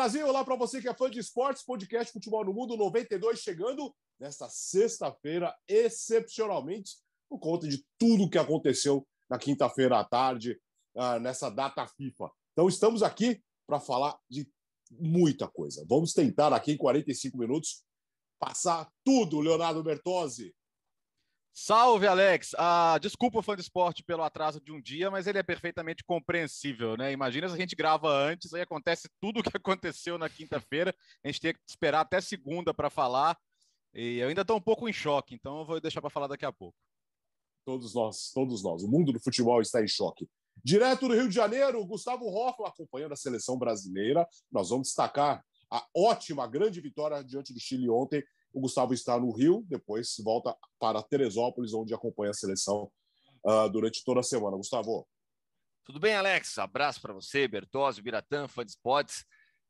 Brasil! Olá para você que é fã de esportes, podcast Futebol no Mundo 92 chegando nesta sexta-feira, excepcionalmente, por conta de tudo que aconteceu na quinta-feira à tarde, uh, nessa data FIFA. Então, estamos aqui para falar de muita coisa. Vamos tentar aqui em 45 minutos passar tudo, Leonardo Bertozzi. Salve, Alex! Ah, desculpa o fã de esporte pelo atraso de um dia, mas ele é perfeitamente compreensível, né? Imagina se a gente grava antes, aí acontece tudo o que aconteceu na quinta-feira, a gente tem que esperar até segunda para falar, e eu ainda estou um pouco em choque, então eu vou deixar para falar daqui a pouco. Todos nós, todos nós. O mundo do futebol está em choque. Direto do Rio de Janeiro, Gustavo Hoffman acompanhando a seleção brasileira. Nós vamos destacar a ótima, grande vitória diante do Chile ontem o Gustavo está no Rio, depois volta para Teresópolis, onde acompanha a seleção uh, durante toda a semana. Gustavo. Tudo bem, Alex? Abraço para você, Bertozzi, Biratã, fã de esportes.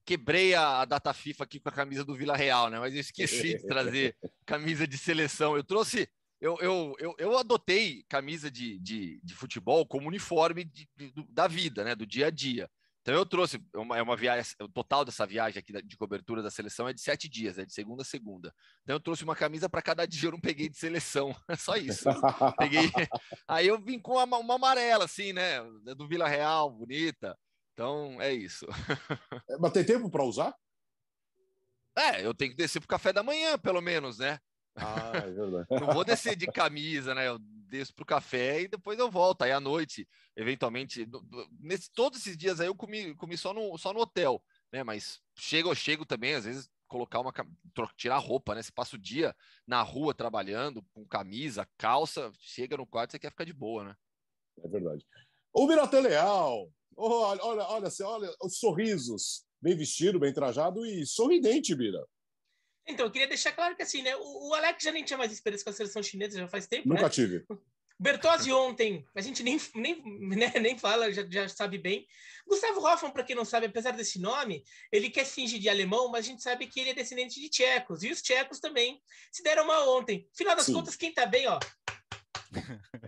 Quebrei a, a data FIFA aqui com a camisa do Vila Real, né? Mas eu esqueci de trazer camisa de seleção. Eu trouxe eu, eu, eu, eu, adotei camisa de, de, de futebol como uniforme de, de, da vida, né? Do dia a dia. Então eu trouxe uma, é uma viagem, o total dessa viagem aqui de cobertura da seleção é de sete dias, é de segunda a segunda. Então eu trouxe uma camisa para cada dia, eu não peguei de seleção, é só isso. peguei, aí eu vim com uma, uma amarela, assim, né? É do Vila Real, bonita. Então é isso. É, mas tem tempo para usar? É, eu tenho que descer pro café da manhã, pelo menos, né? Ah, é verdade. não vou descer de camisa, né? Eu desço pro café e depois eu volto. Aí à noite, eventualmente, nesse, todos esses dias aí eu comi, comi só, no, só no hotel, né? Mas chego, eu chego também, às vezes colocar uma tirar roupa, né? Você passa o dia na rua trabalhando com camisa, calça, chega no quarto você quer ficar de boa, né? É verdade. O Mirata Leal, olha, olha, olha, olha, olha os sorrisos, bem vestido, bem trajado e sorridente, Bira. Então, eu queria deixar claro que assim, né? O, o Alex já nem tinha mais experiência com a seleção chinesa, já faz tempo. Nunca né? tive. Bertozzi ontem, a gente nem, nem, né, nem fala, já, já sabe bem. Gustavo Hoffmann, para quem não sabe, apesar desse nome, ele quer fingir de alemão, mas a gente sabe que ele é descendente de tchecos. E os tchecos também se deram mal ontem. Final das Sim. contas, quem tá bem, ó,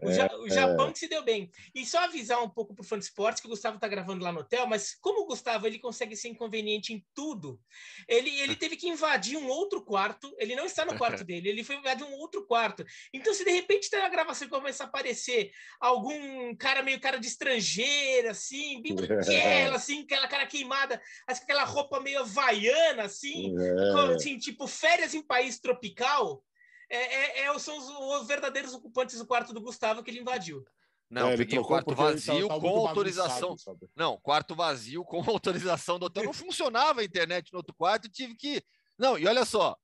o, ja é, o Japão é... que se deu bem. E só avisar um pouco pro fã de esportes que o Gustavo tá gravando lá no hotel, mas como o Gustavo ele consegue ser inconveniente em tudo, ele, ele teve que invadir um outro quarto. Ele não está no quarto dele, ele foi invadir um outro quarto. Então, se de repente uma gravação começa a aparecer algum cara meio cara de estrangeira, assim, bem branquela, assim, aquela cara queimada, aquela roupa meio havaiana, assim, é. assim tipo férias em país tropical é, é, é são os, os, verdadeiros ocupantes do quarto do Gustavo que ele invadiu. Não, é, peguei o quarto vazio com autorização. Não, quarto vazio com autorização do hotel. Não funcionava a internet no outro quarto, tive que. Não, e olha só,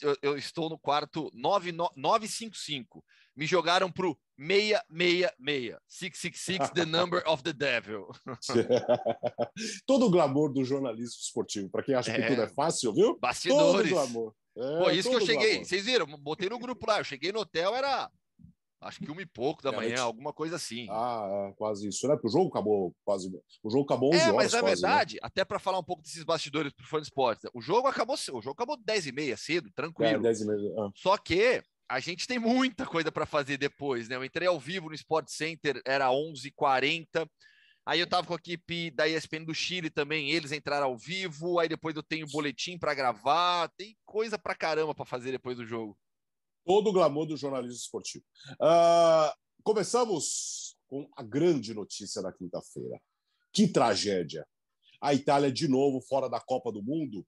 eu, eu, estou no quarto 955. Me jogaram pro 666. 666, the number of the devil. Todo o glamour do jornalismo esportivo. Para quem acha é. que tudo é fácil, viu? Bastidores. Todo o glamour. É, Pô, isso que eu cheguei. vocês viram? Botei no grupo lá. Eu cheguei no hotel, era acho que uma e pouco da é, manhã, gente... alguma coisa assim. Ah, é, quase isso, né? Porque o jogo acabou quase. O jogo acabou 11 é, horas. Mas na quase, né? verdade, né? até para falar um pouco desses bastidores pro Fã Esportes, o jogo acabou, o jogo acabou 10 e meia cedo, tranquilo. É, 10 e meia. Ah. Só que a gente tem muita coisa para fazer depois, né? Eu entrei ao vivo no Sport Center, era 11h40. Aí eu estava com a equipe da ESPN do Chile também, eles entraram ao vivo. Aí depois eu tenho boletim para gravar. Tem coisa para caramba para fazer depois do jogo. Todo o glamour do jornalismo esportivo. Uh, começamos com a grande notícia da quinta-feira. Que tragédia! A Itália de novo fora da Copa do Mundo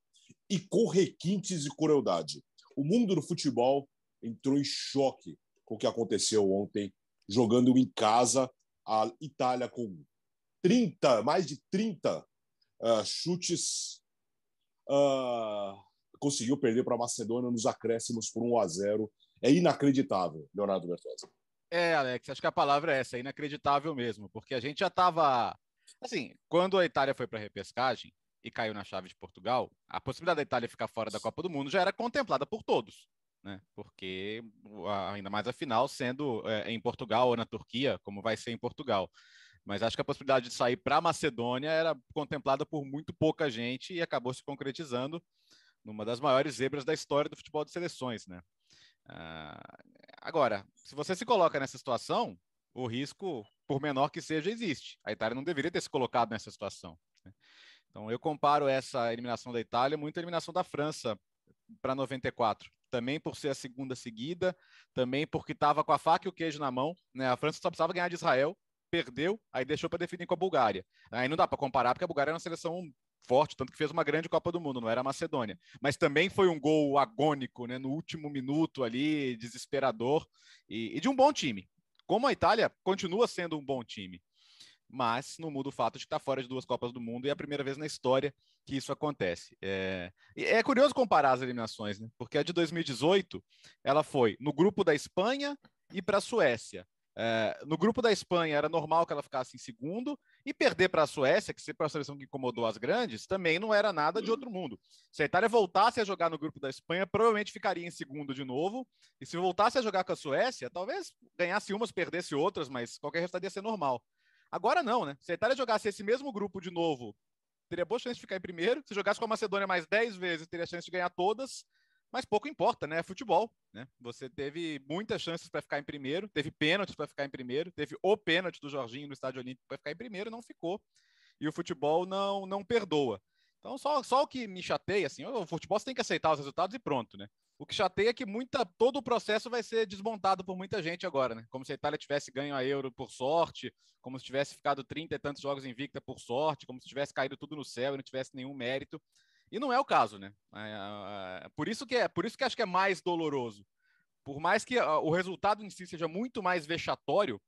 e com requintes e crueldade. O mundo do futebol entrou em choque com o que aconteceu ontem, jogando em casa a Itália com 30, mais de 30 uh, ah, chutes. Uh, conseguiu perder para a Macedônia nos acréscimos por 1 a 0. É inacreditável, Leonardo Bertosa. É, Alex, acho que a palavra é essa, é inacreditável mesmo, porque a gente já estava. Assim, quando a Itália foi para a repescagem e caiu na chave de Portugal, a possibilidade da Itália ficar fora da Copa do Mundo já era contemplada por todos, né? Porque ainda mais a final sendo é, em Portugal ou na Turquia, como vai ser em Portugal. Mas acho que a possibilidade de sair para a Macedônia era contemplada por muito pouca gente e acabou se concretizando numa das maiores zebras da história do futebol de seleções, né? Ah, agora, se você se coloca nessa situação, o risco, por menor que seja, existe. A Itália não deveria ter se colocado nessa situação. Né? Então, eu comparo essa eliminação da Itália muito à eliminação da França para 94. Também por ser a segunda seguida, também porque estava com a faca e o queijo na mão. Né? A França só precisava ganhar de Israel perdeu, aí deixou para definir com a Bulgária. Aí não dá para comparar, porque a Bulgária é uma seleção forte, tanto que fez uma grande Copa do Mundo, não era a Macedônia. Mas também foi um gol agônico, né, no último minuto ali, desesperador, e, e de um bom time. Como a Itália continua sendo um bom time. Mas não muda o fato de estar fora de duas Copas do Mundo e é a primeira vez na história que isso acontece. É, é curioso comparar as eliminações, né? porque a de 2018 ela foi no grupo da Espanha e para a Suécia. É, no grupo da Espanha era normal que ela ficasse em segundo e perder para a Suécia, que sempre foi a seleção que incomodou as grandes, também não era nada de uhum. outro mundo. Se a Itália voltasse a jogar no grupo da Espanha, provavelmente ficaria em segundo de novo. E se voltasse a jogar com a Suécia, talvez ganhasse umas, perdesse outras, mas qualquer resultado ia ser normal. Agora não, né? Se a Itália jogasse esse mesmo grupo de novo, teria boa chance de ficar em primeiro. Se jogasse com a Macedônia mais 10 vezes, teria chance de ganhar todas mas pouco importa, né? É futebol, né? Você teve muitas chances para ficar em primeiro, teve pênaltis para ficar em primeiro, teve o pênalti do Jorginho no Estádio Olímpico para ficar em primeiro, não ficou. E o futebol não não perdoa. Então, só, só o que me chateia, assim, o futebol você tem que aceitar os resultados e pronto, né? O que chateia é que muita, todo o processo vai ser desmontado por muita gente agora, né? Como se a Itália tivesse ganho a Euro por sorte, como se tivesse ficado 30 e tantos jogos invicta por sorte, como se tivesse caído tudo no céu e não tivesse nenhum mérito. E não é o caso, né? É, é, é, por isso que é, por isso que acho que é mais doloroso. Por mais que ah, o resultado em si seja muito mais vexatório,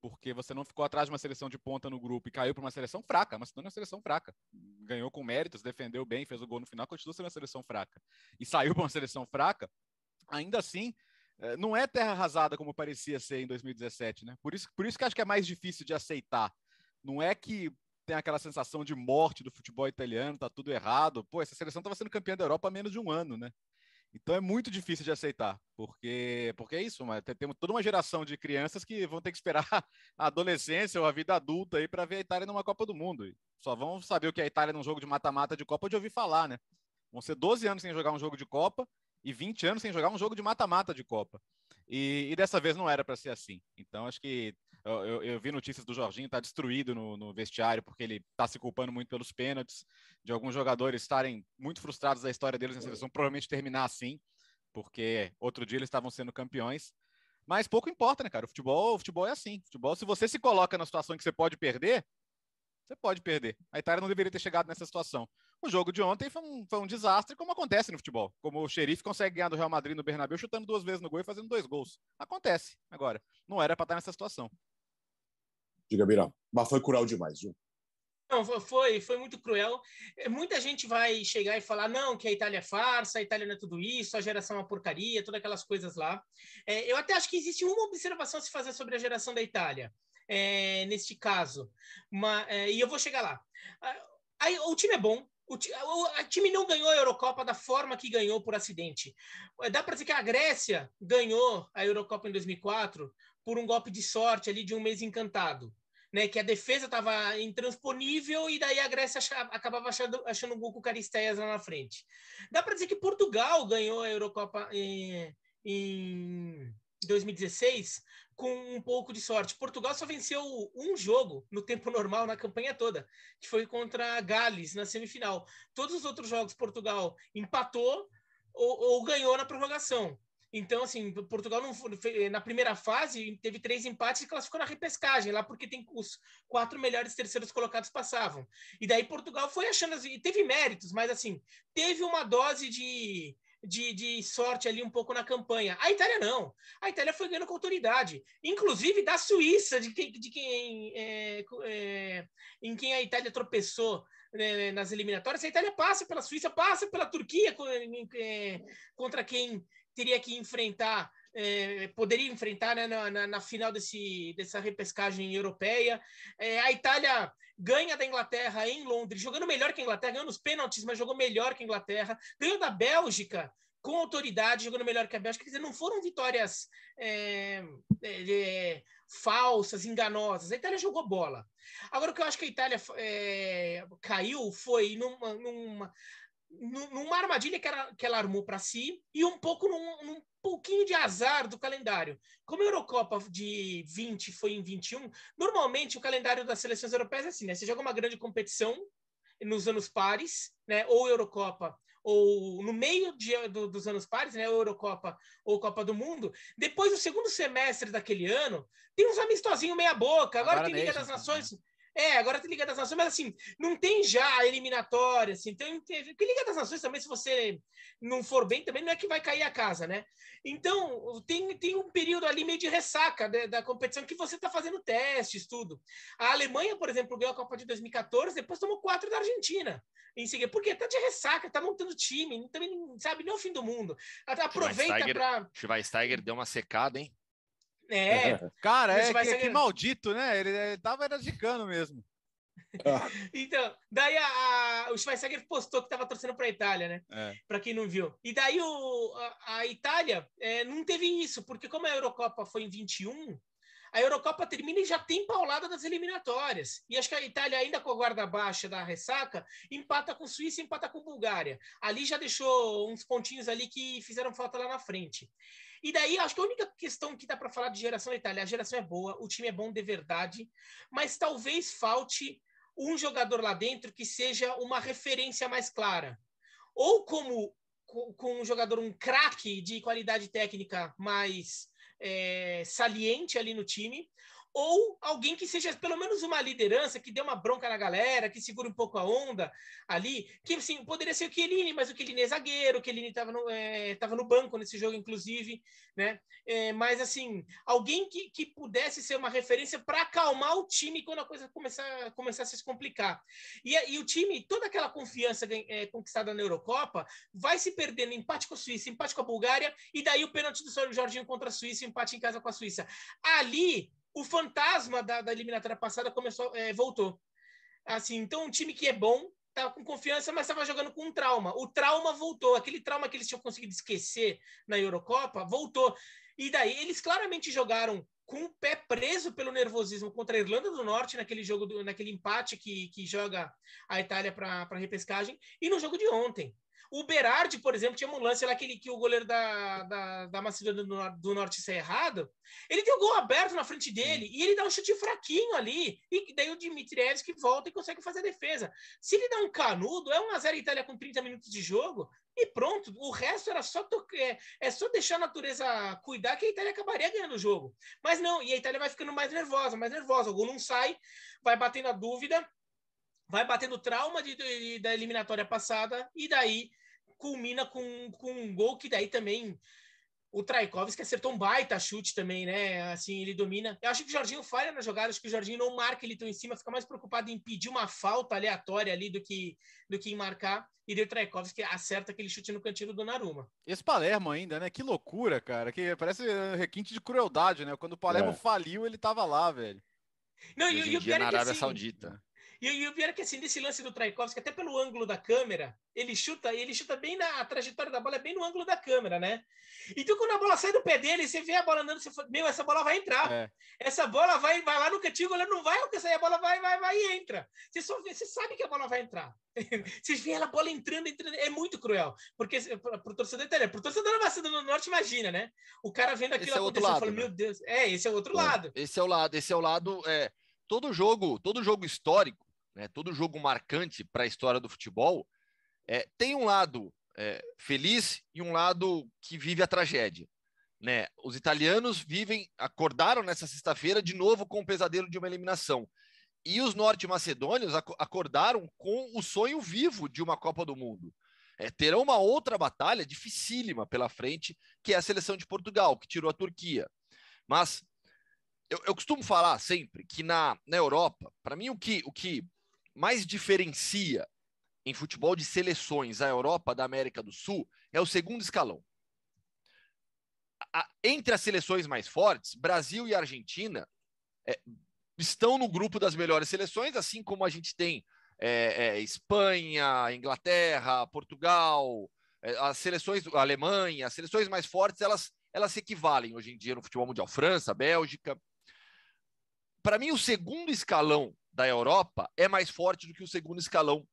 porque você não ficou atrás de uma seleção de ponta no grupo e caiu para uma seleção fraca, mas não é uma seleção fraca. Ganhou com méritos, defendeu bem, fez o gol no final, continua sendo uma seleção fraca. E saiu para uma seleção fraca, ainda assim, é, não é terra arrasada como parecia ser em 2017, né? Por isso, por isso que acho que é mais difícil de aceitar. Não é que tem aquela sensação de morte do futebol italiano, tá tudo errado. Pô, essa seleção estava sendo campeã da Europa há menos de um ano, né? Então é muito difícil de aceitar, porque, porque é isso, mas temos toda uma geração de crianças que vão ter que esperar a adolescência ou a vida adulta aí para ver a Itália numa Copa do Mundo. Só vão saber o que é a Itália num jogo de mata-mata de Copa de ouvir falar, né? Vão ser 12 anos sem jogar um jogo de Copa e 20 anos sem jogar um jogo de mata-mata de Copa. E, e dessa vez não era para ser assim. Então acho que eu, eu, eu, vi notícias do Jorginho tá destruído no, no vestiário porque ele tá se culpando muito pelos pênaltis, de alguns jogadores estarem muito frustrados da história deles na seleção, provavelmente terminar assim, porque outro dia eles estavam sendo campeões. Mas pouco importa, né, cara? O futebol, o futebol é assim. O futebol, se você se coloca na situação que você pode perder, você pode perder. A Itália não deveria ter chegado nessa situação. O jogo de ontem foi um, foi um desastre, como acontece no futebol. Como o xerife consegue ganhar do Real Madrid no Bernabéu chutando duas vezes no gol e fazendo dois gols. Acontece agora. Não era para estar nessa situação. Diga, Birão. Mas foi cruel demais, viu? Não, foi, foi muito cruel. É, muita gente vai chegar e falar, não, que a Itália é farsa, a Itália não é tudo isso, a geração é uma porcaria, todas aquelas coisas lá. É, eu até acho que existe uma observação a se fazer sobre a geração da Itália, é, neste caso. Uma, é, e eu vou chegar lá. Aí o time é bom, o, time não ganhou a Eurocopa da forma que ganhou por acidente. Dá para dizer que a Grécia ganhou a Eurocopa em 2004 por um golpe de sorte ali de um mês encantado. Né, que a defesa estava intransponível e daí a Grécia achava, acabava achando, achando um gol com Caristeias lá na frente. Dá para dizer que Portugal ganhou a Eurocopa eh, em, em 2016 com um pouco de sorte. Portugal só venceu um jogo no tempo normal na campanha toda, que foi contra Gales na semifinal. Todos os outros jogos Portugal empatou ou, ou ganhou na prorrogação. Então, assim, Portugal não foi, na primeira fase teve três empates e classificou na repescagem, lá porque tem os quatro melhores terceiros colocados passavam. E daí Portugal foi achando, e teve méritos, mas assim, teve uma dose de, de, de, sorte ali um pouco na campanha. A Itália não. A Itália foi ganhando com autoridade, inclusive da Suíça, de quem, de quem é, é, em quem a Itália tropeçou né, nas eliminatórias. A Itália passa pela Suíça, passa pela Turquia é, contra quem teria que enfrentar, é, poderia enfrentar né, na, na, na, final desse, dessa repescagem europeia. É, a Itália ganha da Inglaterra em Londres, jogando melhor que a Inglaterra, ganhou nos pênaltis, mas jogou melhor que a Inglaterra, ganhou da Bélgica com autoridade, jogando melhor que a Bélgica. Quer dizer, não foram vitórias é, é, é falsas, enganosas. A Itália jogou bola. Agora, o que eu acho que a Itália é, caiu foi numa, numa, numa armadilha que ela, que ela armou para si e um pouco num, num, pouquinho de azar do calendário. Como a Eurocopa de 20 foi em 21, normalmente o calendário das seleções europeias é assim, né? Você joga uma grande competição nos anos pares, né? Ou Eurocopa, ou no meio de, do, dos anos pares, né? Ou Eurocopa ou Copa do Mundo. Depois do segundo semestre daquele ano, tem uns amistosinhos meia boca. Agora, Agora tem Liga das Nações. É, agora tem Liga das Nações, mas assim, não tem já a eliminatória, assim, então, Porque Liga das Nações também, se você não for bem, também não é que vai cair a casa, né? Então, tem, tem um período ali meio de ressaca da, da competição que você está fazendo testes, tudo. A Alemanha, por exemplo, ganhou a Copa de 2014, depois tomou quatro da Argentina em seguida, porque tá de ressaca, tá montando time, também, sabe, nem é o fim do mundo. Aproveita para. Schweinsteiger deu uma secada, hein? É, é. Cara, é que, que, maldito, né? Ele, ele tava era mesmo. Ah. então, daí a, a, o Schweinsteiger postou que tava torcendo para a Itália, né? É. Para quem não viu. E daí o, a, a Itália é, não teve isso, porque como a Eurocopa foi em 21, a Eurocopa termina e já tem paulada das eliminatórias. E acho que a Itália, ainda com a guarda baixa da ressaca, empata com Suíça e empata com Bulgária. Ali já deixou uns pontinhos ali que fizeram falta lá na frente. E daí, acho que a única questão que dá para falar de geração da é Itália, a geração é boa, o time é bom de verdade, mas talvez falte um jogador lá dentro que seja uma referência mais clara. Ou como com um jogador, um craque de qualidade técnica mais é, saliente ali no time, ou alguém que seja pelo menos uma liderança, que dê uma bronca na galera, que segure um pouco a onda ali, que assim, poderia ser o Chiellini, mas o Chiellini é zagueiro, o Chiellini estava no, é, no banco nesse jogo, inclusive, né? É, mas assim, alguém que, que pudesse ser uma referência para acalmar o time quando a coisa começar, começar a se complicar. E, e o time, toda aquela confiança é, é, conquistada na Eurocopa, vai se perdendo empate com a Suíça, empate com a Bulgária, e daí o pênalti do Jorginho contra a Suíça, empate em casa com a Suíça. Ali o fantasma da, da eliminatória passada começou, é, voltou. Assim, então um time que é bom, tá com confiança, mas estava jogando com um trauma. O trauma voltou, aquele trauma que eles tinham conseguido esquecer na Eurocopa, voltou. E daí eles claramente jogaram com o pé preso pelo nervosismo contra a Irlanda do Norte naquele jogo, do, naquele empate que, que joga a Itália para a repescagem, e no jogo de ontem. O Berardi, por exemplo, tinha um lance lá que, que o goleiro da, da, da Macedônia do, do Norte saiu errado. Ele tem o gol aberto na frente dele e ele dá um chute fraquinho ali. E daí o Dmitrievski volta e consegue fazer a defesa. Se ele dá um canudo, é 1x0 Itália com 30 minutos de jogo e pronto. O resto era só é, é só deixar a natureza cuidar que a Itália acabaria ganhando o jogo. Mas não, e a Itália vai ficando mais nervosa, mais nervosa. O gol não sai, vai batendo a dúvida vai batendo trauma de, de, da eliminatória passada e daí culmina com, com um gol que daí também o Traikovski acertou um baita chute também, né? Assim, ele domina. Eu acho que o Jorginho falha na jogada, acho que o Jorginho não marca ele tão em cima, fica mais preocupado em pedir uma falta aleatória ali do que, do que em marcar. E daí o Traikovski acerta aquele chute no cantinho do Naruma. Esse Palermo ainda, né? Que loucura, cara. Que parece eh, requinte de crueldade, né? Quando o Palermo é. faliu, ele tava lá, velho. Não, e, e o pior é que, assim, Saudita. E, o pior é que assim, nesse lance do Traikovski, até pelo ângulo da câmera, ele chuta, ele chuta bem na trajetória da bola, é bem no ângulo da câmera, né? Então, quando a bola sai do pé dele, você vê a bola andando, você fala, meu, essa bola vai entrar. É. Essa bola vai, vai lá no cantinho, ela não vai alcançar, a bola vai, vai, vai e entra. Você só vê, você sabe que a bola vai entrar. Vocês vê ela a bola entrando, entrando, é muito cruel. Porque pro torcedor italiano, pro torcedor da do Norte, imagina, né? O cara vendo aquilo é acontecendo, lado, fala, né? meu Deus, é, esse é o outro lado. Esse é o lado, esse é o lado, é, todo jogo, todo jogo histórico né, todo jogo marcante para a história do futebol, é, tem um lado é, feliz e um lado que vive a tragédia. Né? Os italianos vivem, acordaram nessa sexta-feira de novo com o pesadelo de uma eliminação. E os norte-macedônios acordaram com o sonho vivo de uma Copa do Mundo. É, terão uma outra batalha dificílima pela frente, que é a seleção de Portugal, que tirou a Turquia. Mas eu, eu costumo falar sempre que na, na Europa, para mim, o que, o que mais diferencia em futebol de seleções a Europa da América do Sul é o segundo escalão. A, entre as seleções mais fortes, Brasil e Argentina é, estão no grupo das melhores seleções, assim como a gente tem é, é, Espanha, Inglaterra, Portugal, é, as seleções Alemanha, as seleções mais fortes, elas, elas se equivalem hoje em dia no futebol mundial. França, Bélgica. Para mim, o segundo escalão da Europa é mais forte do que o segundo escalão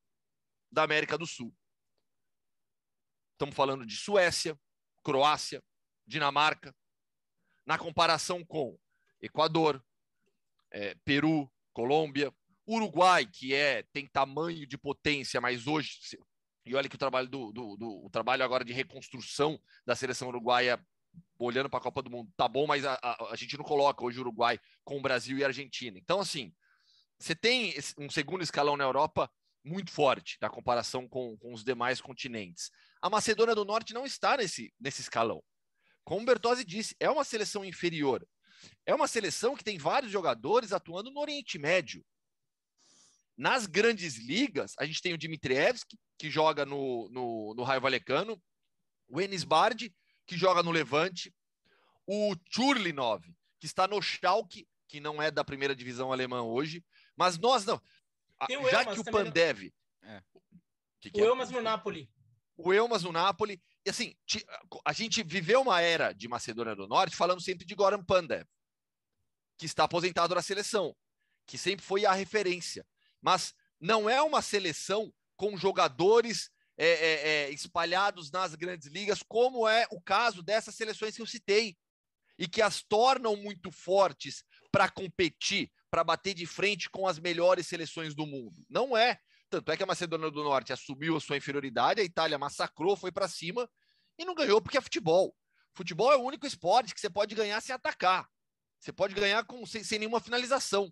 da América do Sul. Estamos falando de Suécia, Croácia, Dinamarca, na comparação com Equador, é, Peru, Colômbia, Uruguai, que é tem tamanho de potência, mas hoje e olha que o trabalho do, do, do trabalho agora de reconstrução da seleção uruguaia olhando para a Copa do Mundo tá bom, mas a, a, a gente não coloca hoje o Uruguai com o Brasil e a Argentina. Então assim você tem um segundo escalão na Europa muito forte na comparação com, com os demais continentes. A Macedônia do Norte não está nesse, nesse escalão. Como Bertozzi disse, é uma seleção inferior. É uma seleção que tem vários jogadores atuando no Oriente Médio. Nas grandes ligas, a gente tem o Dmitrievski, que joga no, no, no Raio Valecano, o Enis Bardi, que joga no Levante, o Churlinov, que está no Schalke, que não é da primeira divisão alemã hoje, mas nós não. O Já Elmas que o Pandev. É. Que que o é? Elmas no Napoli. O Elmas no Napoli. E assim, a gente viveu uma era de Macedônia do Norte falando sempre de Goran Pandev, que está aposentado na seleção, que sempre foi a referência. Mas não é uma seleção com jogadores é, é, é, espalhados nas grandes ligas, como é o caso dessas seleções que eu citei, e que as tornam muito fortes para competir para bater de frente com as melhores seleções do mundo. Não é. Tanto é que a Macedônia do Norte assumiu a sua inferioridade, a Itália massacrou, foi para cima e não ganhou porque é futebol. Futebol é o único esporte que você pode ganhar sem atacar. Você pode ganhar com, sem, sem nenhuma finalização.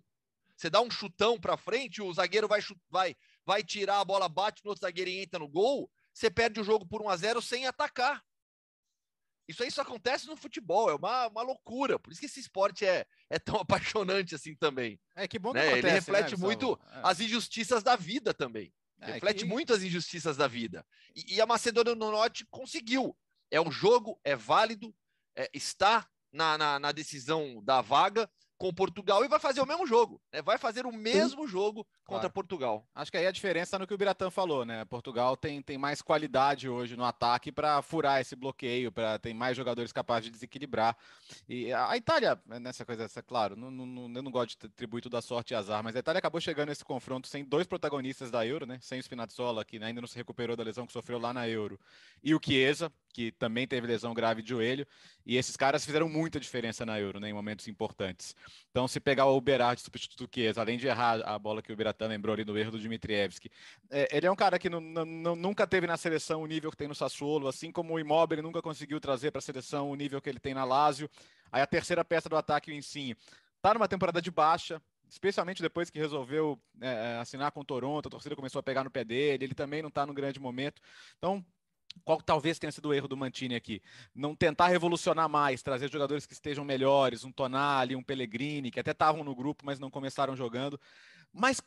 Você dá um chutão para frente, o zagueiro vai, vai, vai tirar a bola, bate no outro zagueiro e entra no gol. Você perde o jogo por 1 a 0 sem atacar. Isso aí só acontece no futebol, é uma, uma loucura. Por isso que esse esporte é, é tão apaixonante assim também. É que bom que né? acontece, Ele né, reflete né, muito é. as injustiças da vida também. É, reflete que... muito as injustiças da vida. E, e a Macedônia do Norte conseguiu. É um jogo, é válido, é, está na, na, na, decisão da vaga com Portugal e vai fazer o mesmo jogo, né? vai fazer o mesmo jogo contra claro. Portugal. Acho que aí a diferença tá no que o Biratã falou, né? Portugal tem, tem mais qualidade hoje no ataque para furar esse bloqueio, para tem mais jogadores capazes de desequilibrar. E a Itália, nessa coisa, essa, claro, não, não, eu não gosto de atribuir tudo a sorte e azar, mas a Itália acabou chegando nesse confronto sem dois protagonistas da Euro, né? Sem o Spinazzola, que ainda não se recuperou da lesão que sofreu lá na Euro, e o Chiesa, que também teve lesão grave de joelho, e esses caras fizeram muita diferença na Euro, né, em momentos importantes. Então, se pegar o Uberard substituto Chiesa, além de errar a bola que o Biratan lembrou ali no erro do Dmitrievski, é, ele é um cara que nunca teve na seleção o nível que tem no Sassuolo, assim como o Immobile nunca conseguiu trazer para a seleção o nível que ele tem na Lazio. Aí a terceira peça do ataque, o Insigne, está numa temporada de baixa, especialmente depois que resolveu é, é, assinar com o Toronto, a torcida começou a pegar no pé dele, ele também não está no grande momento. Então, qual talvez tenha sido o erro do Mantini aqui? Não tentar revolucionar mais, trazer jogadores que estejam melhores, um Tonali, um Pellegrini, que até estavam no grupo, mas não começaram jogando. Mas,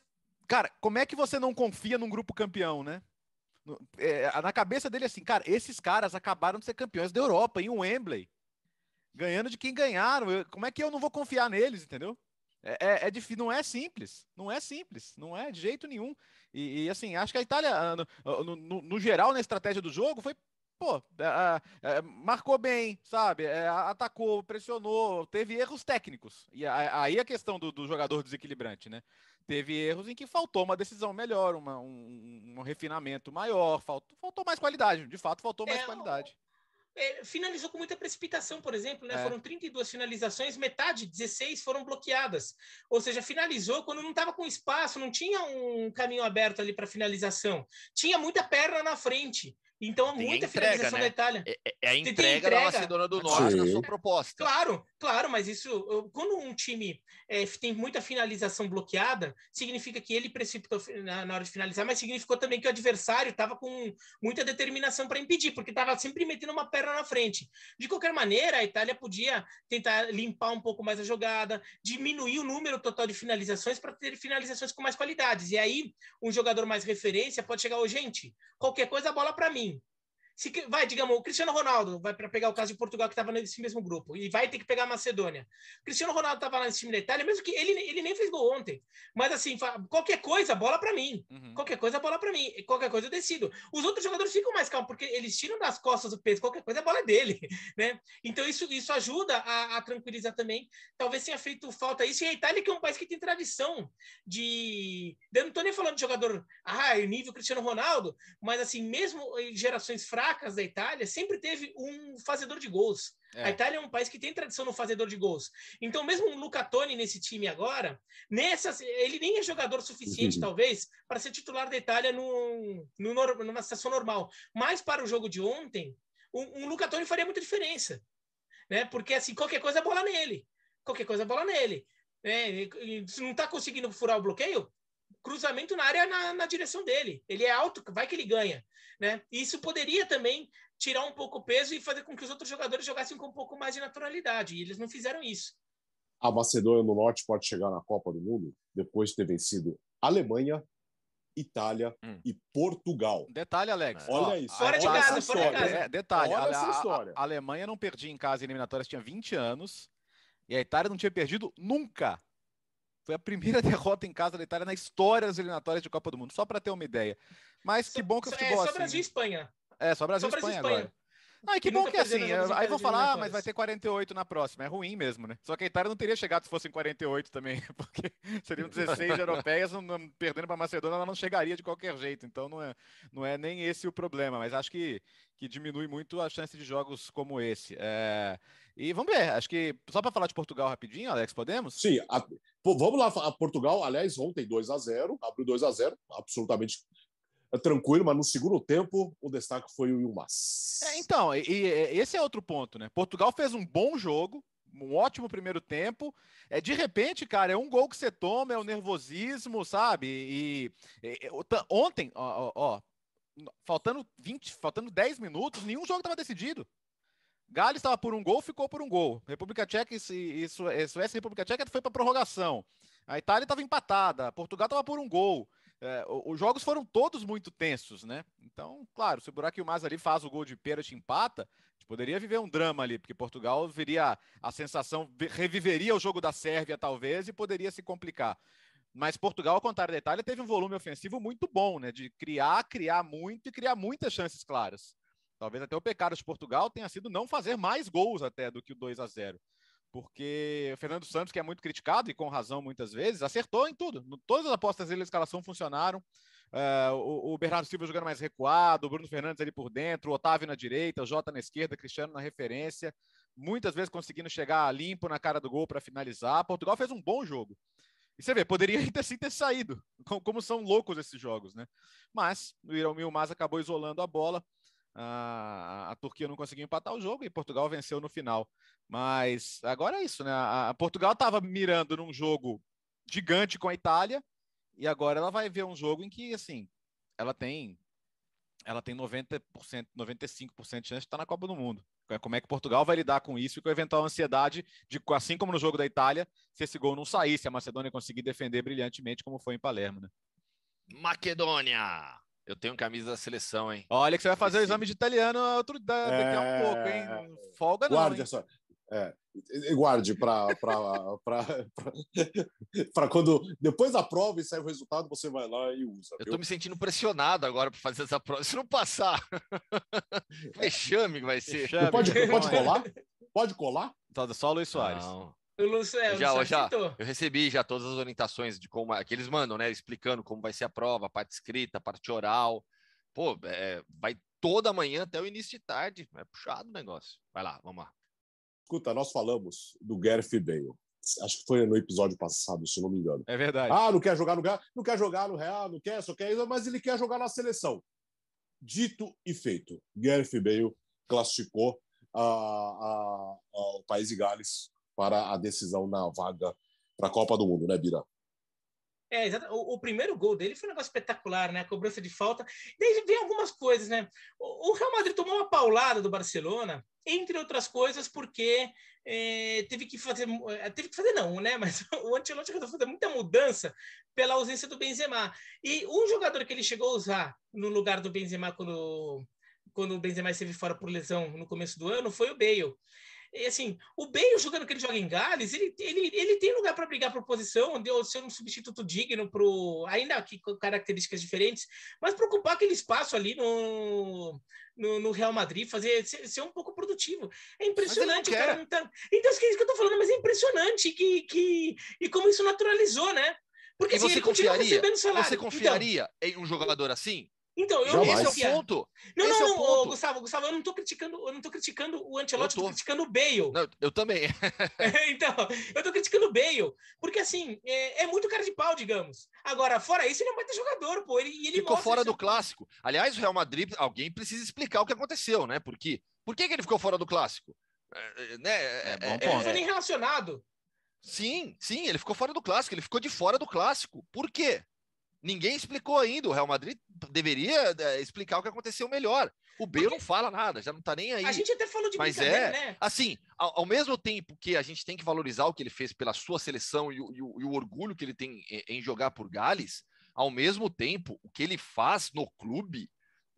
cara, como é que você não confia num grupo campeão, né? É, na cabeça dele, é assim, cara, esses caras acabaram de ser campeões da Europa em Wembley. Ganhando de quem ganharam. Eu, como é que eu não vou confiar neles, entendeu? É, é, é difícil, não é simples, não é simples, não é de jeito nenhum. E, e assim, acho que a Itália, ah, ah, no, no, no, geral, na estratégia do jogo, foi, pô, é, é, é marcou bem, sabe? atacou, pressionou, teve erros técnicos. E aí a questão do, do, jogador desequilibrante, né? Teve erros em que faltou uma decisão melhor, uma, um, um refinamento maior, faltou, faltou mais qualidade, de fato, faltou mais qualidade. É, finalizou com muita precipitação, por exemplo, né? É. Foram 32 finalizações, metade, 16 foram bloqueadas. Ou seja, finalizou quando não estava com espaço, não tinha um caminho aberto ali para finalização. Tinha muita perna na frente. Então é muita entrega, finalização né? da Itália. É, é, é a entrega, entrega da Macedônia do Norte na sua proposta. Claro, claro, mas isso, quando um time é, tem muita finalização bloqueada, significa que ele precipitou na, na hora de finalizar, mas significou também que o adversário estava com muita determinação para impedir, porque estava sempre metendo uma perna na frente. De qualquer maneira, a Itália podia tentar limpar um pouco mais a jogada, diminuir o número total de finalizações para ter finalizações com mais qualidades. E aí, um jogador mais referência pode chegar, ô, oh, gente, qualquer coisa, a bola para mim. Se, vai, digamos, o Cristiano Ronaldo vai para pegar o caso de Portugal que estava nesse mesmo grupo e vai ter que pegar a Macedônia. O Cristiano Ronaldo estava lá nesse time da Itália, mesmo que ele, ele nem fez gol ontem. Mas assim, qualquer coisa, bola para mim. Uhum. Qualquer coisa, bola para mim. Qualquer coisa eu decido. Os outros jogadores ficam mais calmos porque eles tiram das costas o peso. Qualquer coisa, a bola é dele, né? Então isso, isso ajuda a, a tranquilizar também. Talvez tenha feito falta isso. E a Itália que é um país que tem tradição de, eu não estou nem falando de jogador, ah, é nível Cristiano Ronaldo, mas assim mesmo em gerações fracas fracas da Itália, sempre teve um fazedor de gols. É. A Itália é um país que tem tradição no fazedor de gols. Então, mesmo o Luca Toni nesse time agora, nessa ele nem é jogador suficiente, uhum. talvez, para ser titular da Itália no, no, numa situação normal. Mas para o jogo de ontem, um, um Luca Toni faria muita diferença. Né? Porque, assim, qualquer coisa, é bola nele. Qualquer coisa, é bola nele. É, se não está conseguindo furar o bloqueio, cruzamento na área na, na direção dele. Ele é alto, vai que ele ganha, né? E isso poderia também tirar um pouco o peso e fazer com que os outros jogadores jogassem com um pouco mais de naturalidade. E eles não fizeram isso. A Macedônia do Norte pode chegar na Copa do Mundo depois de ter vencido Alemanha, Itália hum. e Portugal. Detalhe, Alex. É. Olha ó, isso. Fora de casa, é fora de casa. É, detalhe, olha a, história. A, a Alemanha não perdia em casa em eliminatórias, tinha 20 anos. E a Itália não tinha perdido nunca foi a primeira derrota em casa da Itália na história das eliminatórias de Copa do Mundo, só para ter uma ideia. Mas que bom que o é futebol. É, assim, né? é só Brasil e Espanha. É, só Brasil e Espanha, Espanha agora. Ah, que bom que é assim. Aí vão né, falar, ah, mas vai ter 48 na próxima. É ruim mesmo, né? Só que a Itália não teria chegado se fossem 48 também, porque seriam 16 europeias, não, não, perdendo para a Macedônia, ela não chegaria de qualquer jeito. Então não é, não é nem esse o problema, mas acho que, que diminui muito a chance de jogos como esse. É... E vamos ver, acho que só para falar de Portugal rapidinho, Alex, podemos? Sim, a, vamos lá. A Portugal, aliás, ontem 2 a 0 abriu 2 a 0 absolutamente é, tranquilo, mas no segundo tempo o destaque foi o Ilmas. É, então, e, e, esse é outro ponto, né? Portugal fez um bom jogo, um ótimo primeiro tempo. É de repente, cara, é um gol que você toma, é o um nervosismo, sabe? E, e ontem, ó, ó, ó, faltando 20, faltando 10 minutos, nenhum jogo estava decidido. Gales estava por um gol, ficou por um gol. República Tcheca e, Suécia e República Tcheca foi para prorrogação. A Itália estava empatada, Portugal estava por um gol. É, os jogos foram todos muito tensos, né? Então, claro, se o Burak Yilmaz ali faz o gol de pênalti empata, a gente poderia viver um drama ali, porque Portugal viria a sensação, reviveria o jogo da Sérvia talvez e poderia se complicar. Mas Portugal, ao contrário da Itália, teve um volume ofensivo muito bom, né? De criar, criar muito e criar muitas chances claras. Talvez até o pecado de Portugal tenha sido não fazer mais gols até do que o 2 a 0 porque o Fernando Santos, que é muito criticado e com razão muitas vezes, acertou em tudo. Todas as apostas dele, a escalação funcionaram. Uh, o, o, Bernardo Silva jogando mais recuado, o Bruno Fernandes ali por dentro, o Otávio na direita, o Jota na esquerda, Cristiano na referência. Muitas vezes conseguindo chegar limpo na cara do gol para finalizar. Portugal fez um bom jogo. E você vê, poderia ainda assim ter saído, como são loucos esses jogos, né? Mas o Irão Mas acabou isolando a bola a, a, Turquia não conseguiu empatar o jogo e Portugal venceu no final. Mas agora é isso, né? A, a Portugal estava mirando num jogo gigante com a Itália e agora ela vai ver um jogo em que, assim, ela tem ela tem 90%, 95% de chance de estar na Copa do Mundo. É, como é que Portugal vai lidar com isso e com a eventual ansiedade de, assim como no jogo da Itália, se esse gol não sair, se a Macedônia conseguir defender brilhantemente, como foi em Palermo, né? Macedônia. Eu tenho camisa da seleção, hein? Olha que você vai fazer o exame de italiano outro daqui a um é. pouco, hein? Folga não. Guarde essa... só. É, guarde para quando depois da prova e sair o resultado, você vai lá e usa. Eu estou me sentindo pressionado agora para fazer essa prova. Se não passar, é. vexame que vai ser. pode, pode colar? Pode colar? Tá, só o Luiz Soares. Não. O Luciano já, já, eu recebi já todas as orientações de como é, que eles mandam, né? Explicando como vai ser a prova, a parte escrita, a parte oral. Pô, é, vai toda manhã até o início de tarde. É puxado o negócio. Vai lá, vamos lá. Escuta, nós falamos do Gareth Bale. Acho que foi no episódio passado, se não me engano. É verdade. Ah, não quer jogar no Real, não quer jogar no Real, não quer, só quer isso, mas ele quer jogar na seleção. Dito e feito. Gareth Bale classificou a, a, a, o País de Gales para a decisão na vaga para a Copa do Mundo, né, Bira? É, exato. O, o, primeiro gol dele foi um negócio espetacular, né? A cobrança de falta. Desde vem algumas coisas, né? O, o, Real Madrid tomou uma paulada do Barcelona, entre outras coisas, porque é, teve que fazer. É, teve que fazer, não, né? Mas o Ancelotti resolveu fazer muita mudança pela ausência do Benzema. E um jogador que ele chegou a usar no lugar do Benzema quando, quando o Benzema esteve fora por lesão no começo do ano foi o Bale assim, o Bale jogando que ele joga em Gales, ele, ele, ele tem lugar para brigar por posição, ou ser um substituto digno para ainda que com características diferentes, mas para ocupar aquele espaço ali no, no, no, Real Madrid, fazer ser, ser um pouco produtivo. É impressionante, cara. Não tá... Então, é isso que eu tô falando, mas é impressionante que, que e como isso naturalizou, né? Porque e assim, você confiaria? Você então confiaria então, em um jogador assim? Então, eu, esse é o é. ponto. Não, esse é não, não, ponto. Ô, Gustavo, Gustavo, eu não tô criticando, eu não tô criticando o Antelote eu, tô criticando o Bale. Não, eu também. então, eu tô criticando o Bale, porque assim, é, é, muito cara de pau, digamos. Agora, fora isso, ele é um baita jogador, pô. Ele, ele ficou fora do clássico. Aliás, o Real Madrid, alguém precisa explicar o que aconteceu, né? Porque, por que, que ele ficou fora do clássico? É, é né? é, bom, ele não foi nem relacionado. Sim, sim, ele ficou fora do clássico, ele ficou de fora do clássico. Por quê? Ninguém explicou ainda. O Real Madrid deveria eh, explicar o que aconteceu melhor. O B não fala nada, já não tá nem aí. A gente até falou de Mas é, né? assim, ao, ao, mesmo tempo que a gente tem que valorizar o que ele fez pela sua seleção e, e, e o orgulho que ele tem em, em jogar por Gales, ao mesmo tempo, o que ele faz no clube,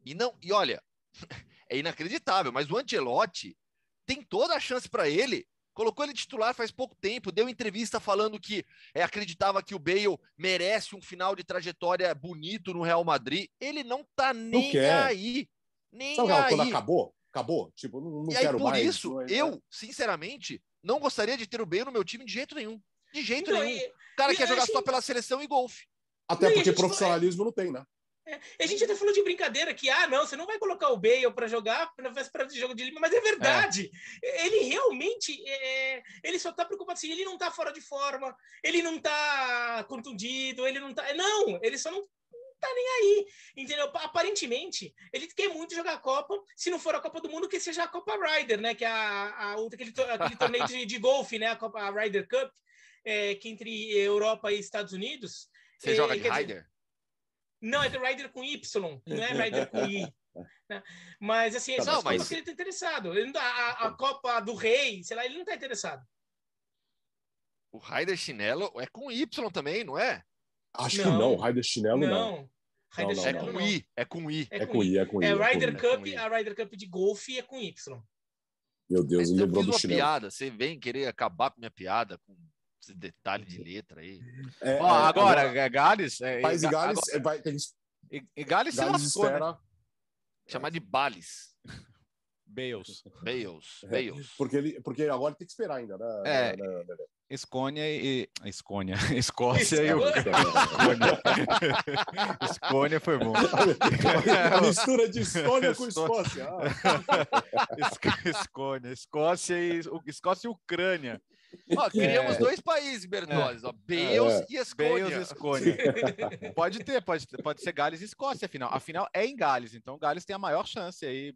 e não, e olha, é inacreditável, mas o Angelotti tem toda a chance para ele Colocou ele titular faz pouco tempo, deu entrevista falando que é, acreditava que o Bale merece um final de trajetória bonito no Real Madrid. Ele não tá nem aí. Nem Sabe é aí. Quando acabou? Acabou? Tipo, não, não e quero aí, por mais. Por isso, mas... Né? eu, sinceramente, não gostaria de ter o Bale no meu time de jeito nenhum. De jeito não, nenhum. O cara quer jogar gente... só pela seleção e golfe. Até porque profissionalismo não tem, né? É, a gente até falou de brincadeira que, ah, não, você não vai colocar o Bale para jogar na véspera de jogo de Lima, mas é verdade. É. Ele realmente, é, é ele só está preocupado assim, ele não está fora de forma, ele não está contundido, ele não está Não, ele só não tá nem aí, entendeu? Aparentemente, ele quer muito jogar a Copa, se não for a Copa do Mundo, que seja a Copa Ryder, né? Que é a, a, aquele, aquele torneio de, de, golfe, né? A Copa a Ryder Cup, é, que entre Europa e Estados Unidos. Você joga é, de Ryder? Não, é The Rider com Y, não é Rider com I. Né? Mas assim, tá é tá só mas... que ele está interessado. Ele não, tá, a, a Copa do Rei, sei lá, ele não está interessado. O Rider Chinelo é com Y também, não é? Acho não. que não, Rider Chinelo não. não. Rider não, Chinelo, é com I, é com I. É, é com I, é com I. É, é com I, é Rider Cup, é a Rider Cup de golfe é com Y. Meu Deus, Mas, eu lembrou do chinelo. piada, você vem querer acabar com minha piada com esse detalhe de letra aí. É, Ó, é, agora, agora, é Gales. É, País Gales. Agora, é, vai, tem, e, e Gales, Gales se lascou, né? espera... né? Chamar de Bales. Bales. Bales. É, Bales. porque, ele, porque agora tem que esperar ainda, né? É. Na, na, na, Escônia e. Escônia. Escócia e o. Escônia foi bom. A mistura de Escônia com Escócia. Ah. Escônia, Escócia e, Escócia e Ucrânia. Ó, é. criamos é. dois países, Bertozzi, ó, é. Bales é. e Escócia. Bales e pode ter, pode, pode ser Gales e Escócia, afinal. Afinal, é em Gales, então Gales tem a maior chance aí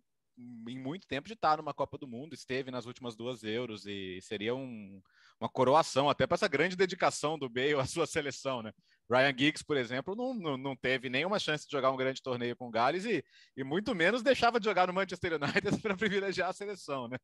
em muito tempo de estar numa Copa do Mundo, esteve nas últimas duas Euros e seria um, uma coroação até para essa grande dedicação do Bale à sua seleção, né? Ryan Giggs, por exemplo, não, não, não teve nenhuma chance de jogar um grande torneio com o Gales e, e muito menos deixava de jogar no Manchester United para privilegiar a seleção, né?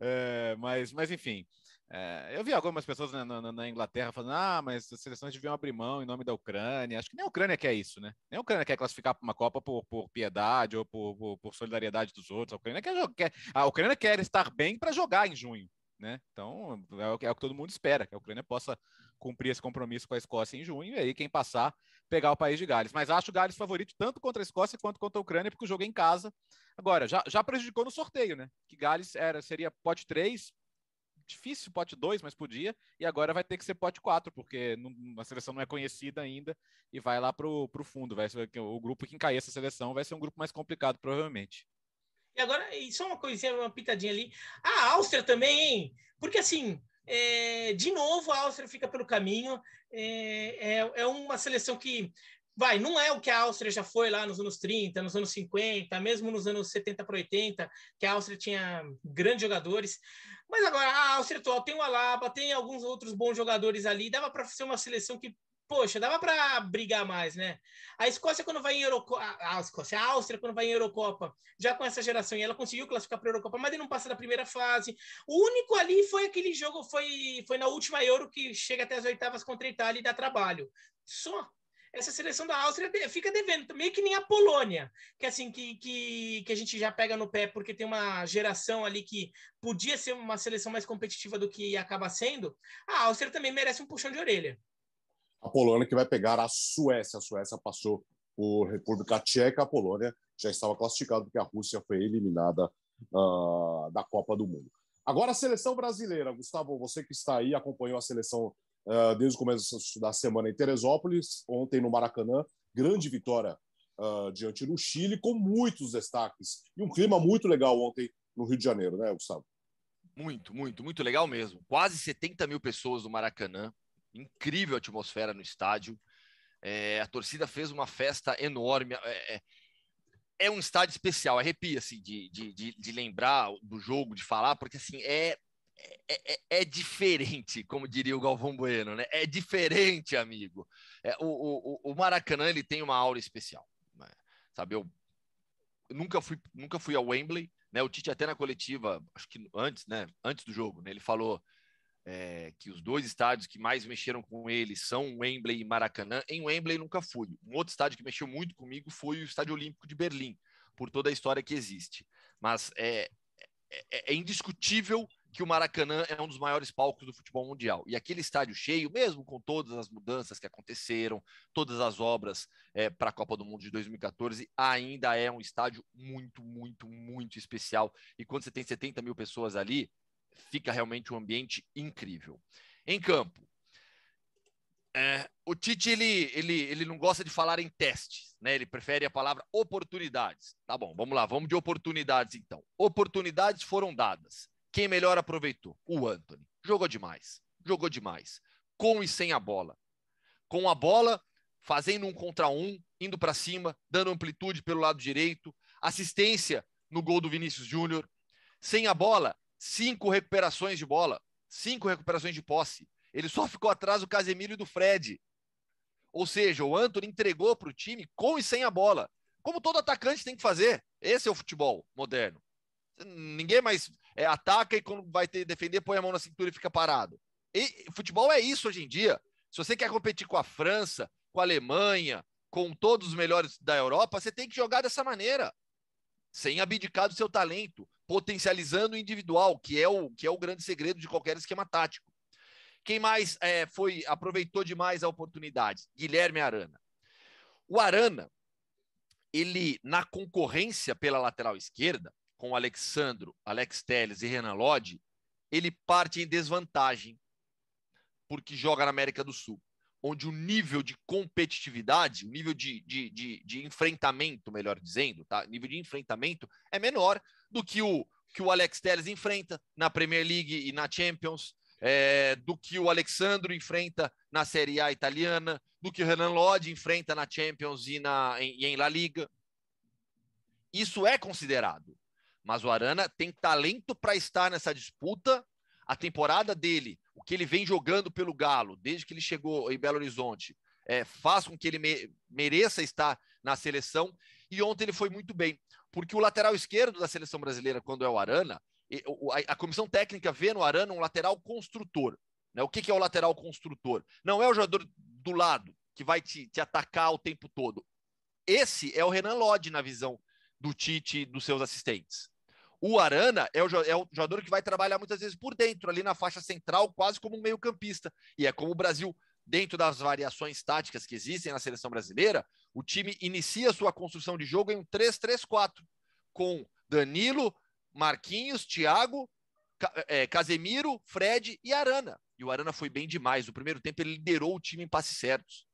É, mas, mas enfim, é, eu vi algumas pessoas na, na, na, Inglaterra falando: ah, mas as seleções deviam abrir mão em nome da Ucrânia. Acho que nem a Ucrânia quer isso, né? Nem a Ucrânia quer classificar para uma Copa por, por piedade ou por, por, por, solidariedade dos outros. A Ucrânia quer, quer, a Ucrânia quer estar bem para jogar em junho. Né? Então, é o, que, é o, que, todo mundo espera, que a Ucrânia possa cumprir esse compromisso com a Escócia em junho, e aí quem passar, pegar o país de Gales. Mas acho o Gales favorito tanto contra a Escócia quanto contra a Ucrânia, porque o jogo é em casa. Agora, já, já prejudicou no sorteio, né? Que Gales era, seria pote 3, difícil pote 2, mas podia, e agora vai ter que ser pote 4, porque não, a seleção não é conhecida ainda e vai lá para o fundo. Vai ser, o grupo que encair essa seleção vai ser um grupo mais complicado, provavelmente. E agora, e só uma coisinha, uma pitadinha ali. A Áustria também, hein? Porque assim, é, de novo, a Áustria fica pelo caminho. É, é, é, uma seleção que vai, não é o que a Áustria já foi lá nos anos 30, nos anos 50, mesmo nos anos 70 para 80, que a Áustria tinha grandes jogadores. Mas agora a Áustria atual tem o Alaba, tem alguns outros bons jogadores ali, dava para ser uma seleção que poxa, dava para brigar mais, né? A Escócia, quando vai em Eurocopa, a Escócia, a Áustria, quando vai em Eurocopa, já com essa geração, e ela conseguiu classificar para a Eurocopa, mas ele não passa da primeira fase. O único ali foi aquele jogo, foi, foi na última Euro que chega até as oitavas contra a Itália e dá trabalho. Só essa seleção da Áustria fica devendo, meio que nem a Polônia, que assim que, que, que a gente já pega no pé porque tem uma geração ali que podia ser uma seleção mais competitiva do que acaba sendo. A Áustria também merece um puxão de orelha. A Polônia que vai pegar a Suécia. A Suécia passou por República Tcheca, a Polônia já estava classificada porque a Rússia foi eliminada uh, da Copa do Mundo. Agora a seleção brasileira, Gustavo, você que está aí acompanhou a seleção ah, desde o começo da semana em Teresópolis, ontem no Maracanã, grande vitória uh, diante do Chile, com muitos destaques e um clima muito legal ontem no Rio de Janeiro, né, Gustavo? Muito, muito, muito legal mesmo. Quase 70 mil pessoas no Maracanã, incrível atmosfera no estádio. É, a torcida fez uma festa enorme. É, é, é um estádio especial, arrepia assim, de, de, de, de, lembrar do jogo, de falar, porque assim é é é, é, é, diferente, como diria o Galvão Bueno, né? É diferente, amigo. É, o, o, o, Maracanã ele tem uma aura especial, né? sabe? Eu nunca fui, nunca fui ao Wembley, né? O Tite até na coletiva, acho que antes, né? Antes do jogo, né? Ele falou é, que os dois estádios que mais mexeram com ele são Wembley e Maracanã. Em Wembley nunca fui. Um outro estádio que mexeu muito comigo foi o Estádio Olímpico de Berlim, por toda a história que existe. Mas é, é indiscutível que o Maracanã é um dos maiores palcos do futebol mundial. E aquele estádio cheio, mesmo com todas as mudanças que aconteceram, todas as obras é, para a Copa do Mundo de 2014, ainda é um estádio muito, muito, muito especial. E quando você tem 70 mil pessoas ali, fica realmente um ambiente incrível. Em campo, é, o Tite ele, ele, ele não gosta de falar em testes, né? Ele prefere a palavra oportunidades. Tá bom, vamos lá, vamos de oportunidades então. Oportunidades foram dadas. Quem melhor aproveitou? O Anthony. Jogou demais. Jogou demais. Com e sem a bola. Com a bola, fazendo um contra um, indo para cima, dando amplitude pelo lado direito, assistência no gol do Vinícius Júnior. Sem a bola, cinco recuperações de bola, cinco recuperações de posse. Ele só ficou atrás do Casemiro e do Fred. Ou seja, o Anthony entregou para o time com e sem a bola. Como todo atacante tem que fazer. Esse é o futebol moderno. Ninguém mais é, ataca e quando vai ter, defender, põe a mão na cintura e fica parado. E futebol é isso hoje em dia. Se você quer competir com a França, com a Alemanha, com todos os melhores da Europa, você tem que jogar dessa maneira, sem abdicar do seu talento, potencializando o individual, que é o, que é o grande segredo de qualquer esquema tático. Quem mais é, foi aproveitou demais a oportunidade? Guilherme Arana. O Arana, ele na concorrência pela lateral esquerda, com Alexandro, Alex Teles e Renan Lodge, ele parte em desvantagem porque joga na América do Sul, onde o nível de competitividade, o nível de, de, de, de enfrentamento, melhor dizendo, tá? nível de enfrentamento é menor do que o que o Alex Telles enfrenta na Premier League e na Champions, é, do que o Alexandro enfrenta na Série A italiana, do que o Renan Lodge enfrenta na Champions e, na, em, e em La Liga. Isso é considerado. Mas o Arana tem talento para estar nessa disputa. A temporada dele, o que ele vem jogando pelo Galo, desde que ele chegou em Belo Horizonte, é, faz com que ele me mereça estar na seleção. E ontem ele foi muito bem, porque o lateral esquerdo da seleção brasileira, quando é o Arana, a comissão técnica vê no Arana um lateral construtor. Né? O que, é o lateral construtor? Não é o jogador do lado que vai te, te atacar o tempo todo. Esse é o Renan Lodge na visão do Tite e dos seus assistentes. O Arana é o, é o jogador que vai trabalhar muitas vezes por dentro, ali na faixa central, quase como um meio-campista. E é como o Brasil, dentro das variações táticas que existem na seleção brasileira, o time inicia sua construção de jogo em um 3-3-4, com Danilo, Marquinhos, Thiago, é, Casemiro, Fred e Arana. E o Arana foi bem demais. No primeiro tempo, ele liderou o time em passes certos.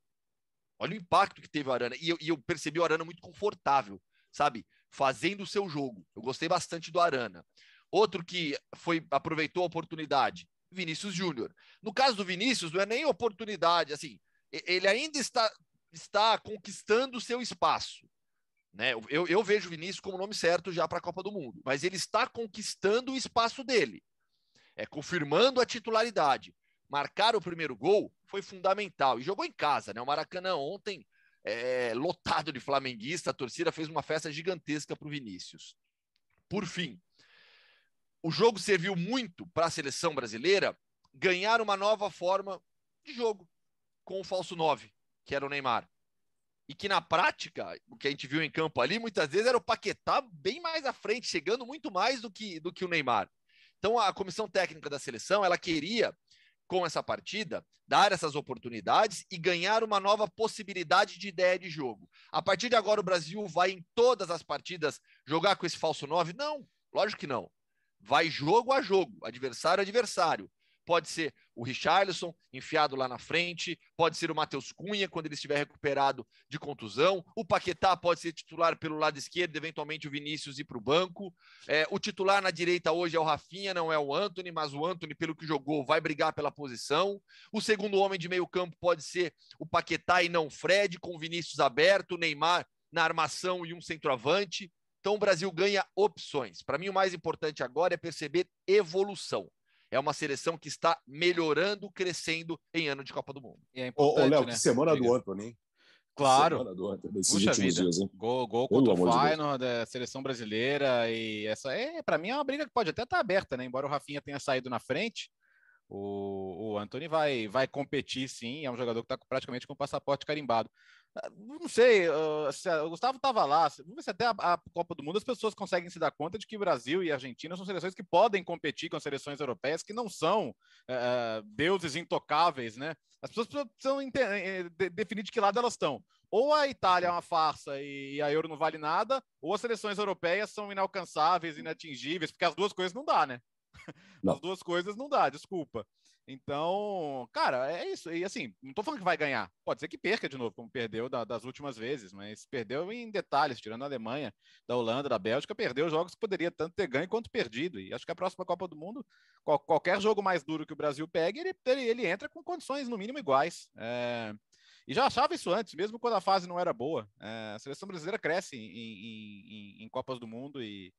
Olha o impacto que teve o Arana. E eu, e eu percebi o Arana muito confortável, sabe? fazendo o seu jogo. Eu gostei bastante do Arana. Outro que foi aproveitou a oportunidade, Vinícius Júnior. No caso do Vinícius, não é nem oportunidade, assim, ele ainda está, está conquistando o seu espaço. Né? Eu, eu vejo o Vinícius como o nome certo já para a Copa do Mundo, mas ele está conquistando o espaço dele, é confirmando a titularidade. Marcar o primeiro gol foi fundamental e jogou em casa, né? O Maracanã ontem é, lotado de flamenguista, a torcida fez uma festa gigantesca para o Vinícius. Por fim, o jogo serviu muito para a seleção brasileira ganhar uma nova forma de jogo com o falso 9, que era o Neymar. E que na prática, o que a gente viu em campo ali, muitas vezes era o Paquetá bem mais à frente, chegando muito mais do que, do que o Neymar. Então a comissão técnica da seleção, ela queria com essa partida, dar essas oportunidades e ganhar uma nova possibilidade de ideia de jogo. A partir de agora, o Brasil vai em todas as partidas jogar com esse falso 9? Não, lógico que não. Vai jogo a jogo, adversário a adversário pode ser o Richarlison enfiado lá na frente, pode ser o Matheus Cunha quando ele estiver recuperado de contusão, o Paquetá pode ser titular pelo lado esquerdo, eventualmente o Vinícius ir para o banco. É, o titular na direita hoje é o Rafinha, não é o Anthony, mas o Anthony, pelo que jogou, vai brigar pela posição. O segundo homem de meio campo pode ser o Paquetá e não o Fred, com o Vinícius aberto, o Neymar na armação e um centroavante. Então o Brasil ganha opções. Para mim, o mais importante agora é perceber evolução é uma seleção que está melhorando, crescendo em ano de Copa do Mundo. E é ô, ô, Léo, né? que semana Diga. do Anthony, hein? Claro. Semana do Anthony, Puxa vida. Dias, gol, gol contra o final da é, seleção brasileira e essa é, para mim é uma briga que pode até estar tá aberta, né? Embora o Rafinha tenha saído na frente, o Anthony vai, vai competir sim, é um jogador que está praticamente com o passaporte carimbado. Ah, não sei, ah, o Gustavo estava lá, vamos ver se até a, Copa do Mundo as pessoas conseguem se dar conta de que Brasil e Argentina são seleções que podem competir com seleções europeias, que não são eh, eh, deuses intocáveis, né? As pessoas precisam eh, definir de que lado elas estão. Ou a Itália é uma farsa e, e a Euro não vale nada, ou as seleções europeias são inalcançáveis, inatingíveis, porque as duas coisas não dá, né? Não. As duas coisas não dá, desculpa. Então, cara, é isso. E assim, não tô falando que vai ganhar. Pode ser que perca de novo, como perdeu da, das últimas vezes, mas perdeu em detalhes, tirando a Alemanha, da Holanda, da Bélgica, perdeu jogos que poderia tanto ter ganho quanto perdido. E acho que a próxima Copa do Mundo, qual, qualquer jogo mais duro que o Brasil pegue, ele, ele, ele entra com condições no mínimo iguais. É... E já achava isso antes, mesmo quando a fase não era boa. É... a seleção brasileira cresce em, em, em, em Copas do Mundo e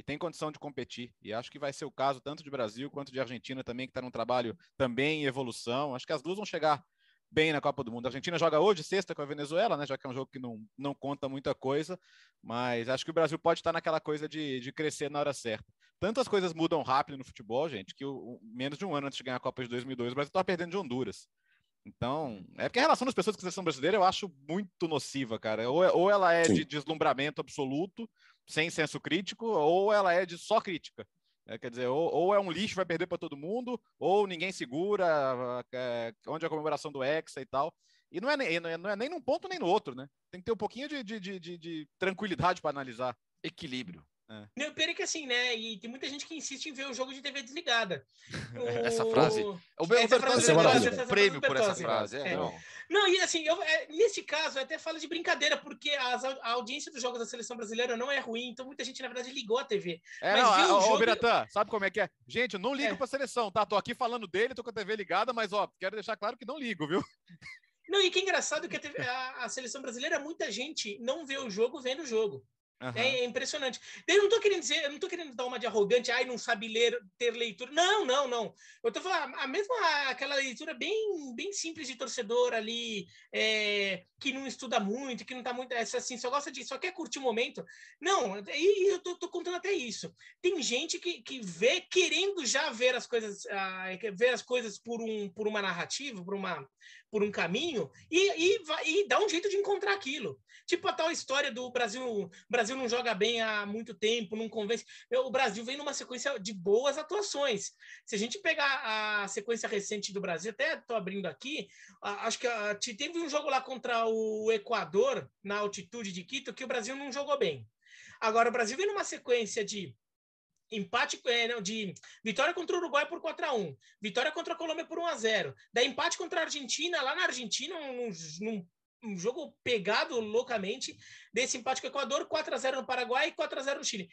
e tem condição de competir. E acho que vai ser o caso tanto de Brasil quanto de Argentina também, que está num trabalho também em evolução. Acho que as duas vão chegar bem na Copa do Mundo. A Argentina joga hoje, sexta, com a Venezuela, né? Já que é um jogo que não, não conta muita coisa, mas acho que o Brasil pode estar naquela coisa de, de crescer na hora certa. Tantas coisas mudam rápido no futebol, gente, que o, o menos de um ano antes de ganhar a Copa de 2002, o Brasil estava tá perdendo de Honduras. Então, é porque a relação das pessoas com a seleção brasileira eu acho muito nociva, cara. Ou, ou ela é Sim. de deslumbramento absoluto, sem senso crítico, ou ela é de só crítica. É, quer dizer, ou, ou, é um lixo, vai perder para todo mundo, ou ninguém segura, é, onde é a comemoração do Hexa e tal. É e não é, não é, nem num ponto nem no outro, né? Tem que ter um pouquinho de, de, de, de tranquilidade para analisar. Equilíbrio. É. Não, pior é que assim, né? E tem muita gente que insiste em ver o jogo de TV desligada. É o... Essa frase. O, o Bertozzi é um prêmio por essa frase. É, é. Não. não, e assim, eu, é, nesse caso, eu até falo de brincadeira, porque as, a audiência dos jogos da seleção brasileira não é ruim, então muita gente, na verdade, ligou a TV. É, mas não, o jogo... Biratã, sabe como é que é? Gente, não ligo é. pra seleção, tá? Tô aqui falando dele, tô com a TV ligada, mas ó, quero deixar claro que não ligo, viu? Não, e que é engraçado que a, TV, a, a seleção brasileira, muita gente não vê o jogo vendo o jogo. Uhum. É, impressionante. Eu não estou querendo dizer, eu não tô querendo dar uma de arrogante, ai, não sabe ler, ter leitura. Não, não, não. Eu estou falando a mesma, aquela leitura bem, bem simples de torcedor ali, é, que não estuda muito, que não está muito, assim, só gosta de, só quer curtir o momento. Não, e, eu estou contando até isso. Tem gente que, que vê, querendo já ver as coisas, ah, ver as coisas por, um, por uma narrativa, por uma, por um caminho e, e, e dá um jeito de encontrar aquilo. Tipo a tal história do Brasil, Brasil não joga bem há muito tempo, não convence. O Brasil vem numa sequência de boas atuações. Se a gente pegar a sequência recente do Brasil, até estou abrindo aqui, acho que a, teve um jogo lá contra o Equador, na altitude de Quito, que o Brasil não jogou bem. Agora, o Brasil vem numa sequência de empate é, não, de vitória contra o Uruguai por 4 a 1 vitória contra a Colômbia por 1 a 0 daí empate contra a Argentina, lá na Argentina, num, num, um jogo pegado loucamente, desse empate com o Equador, 4 a 0 no Paraguai e 4 a 0 no Chile.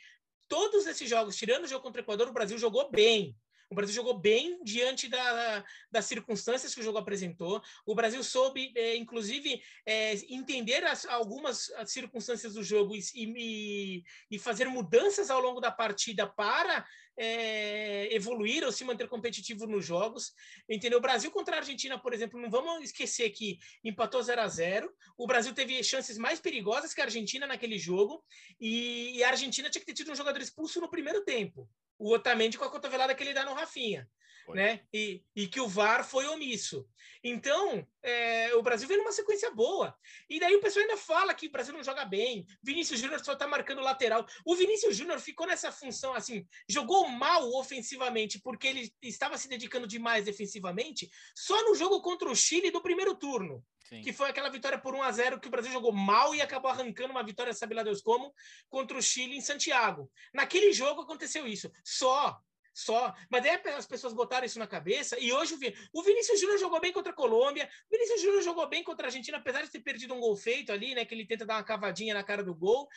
Todos esses jogos, tirando o jogo contra o Equador, o Brasil jogou bem. O Brasil jogou bem diante da, das circunstâncias que o jogo apresentou. O Brasil soube, é, inclusive, é, entender as, algumas as circunstâncias do jogo e, e, e, fazer mudanças ao longo da partida para é, evoluir ou se manter competitivo nos jogos. Entendeu? O Brasil contra a Argentina, por exemplo, não vamos esquecer que empatou 0 a 0 O Brasil teve chances mais perigosas que a Argentina naquele jogo e, e a Argentina tinha que ter tido um jogador expulso no primeiro tempo o Otamendi com a cotovelada que ele dá no Rafinha. Né? E, e que o VAR foi omisso. Então, é, o Brasil vem numa sequência boa. E daí o pessoal ainda fala que o Brasil não joga bem, Vinícius Júnior só tá marcando lateral. O Vinícius Júnior ficou nessa função assim, jogou mal ofensivamente porque ele estava se dedicando demais defensivamente, só no jogo contra o Chile do primeiro turno. Sim. que foi aquela vitória por 1 a 0 que o Brasil jogou mal e acabou arrancando uma vitória, sabe lá Deus como, contra o Chile em Santiago. Naquele jogo aconteceu isso. Só só. Mas é aí as pessoas botaram isso na cabeça e hoje o, Vin... o Vinícius Júnior jogou bem contra a Colômbia, o Vinícius Júnior jogou bem contra a Argentina, apesar de ter perdido um gol feito ali, né? Que ele tenta dar uma cavadinha na cara do gol,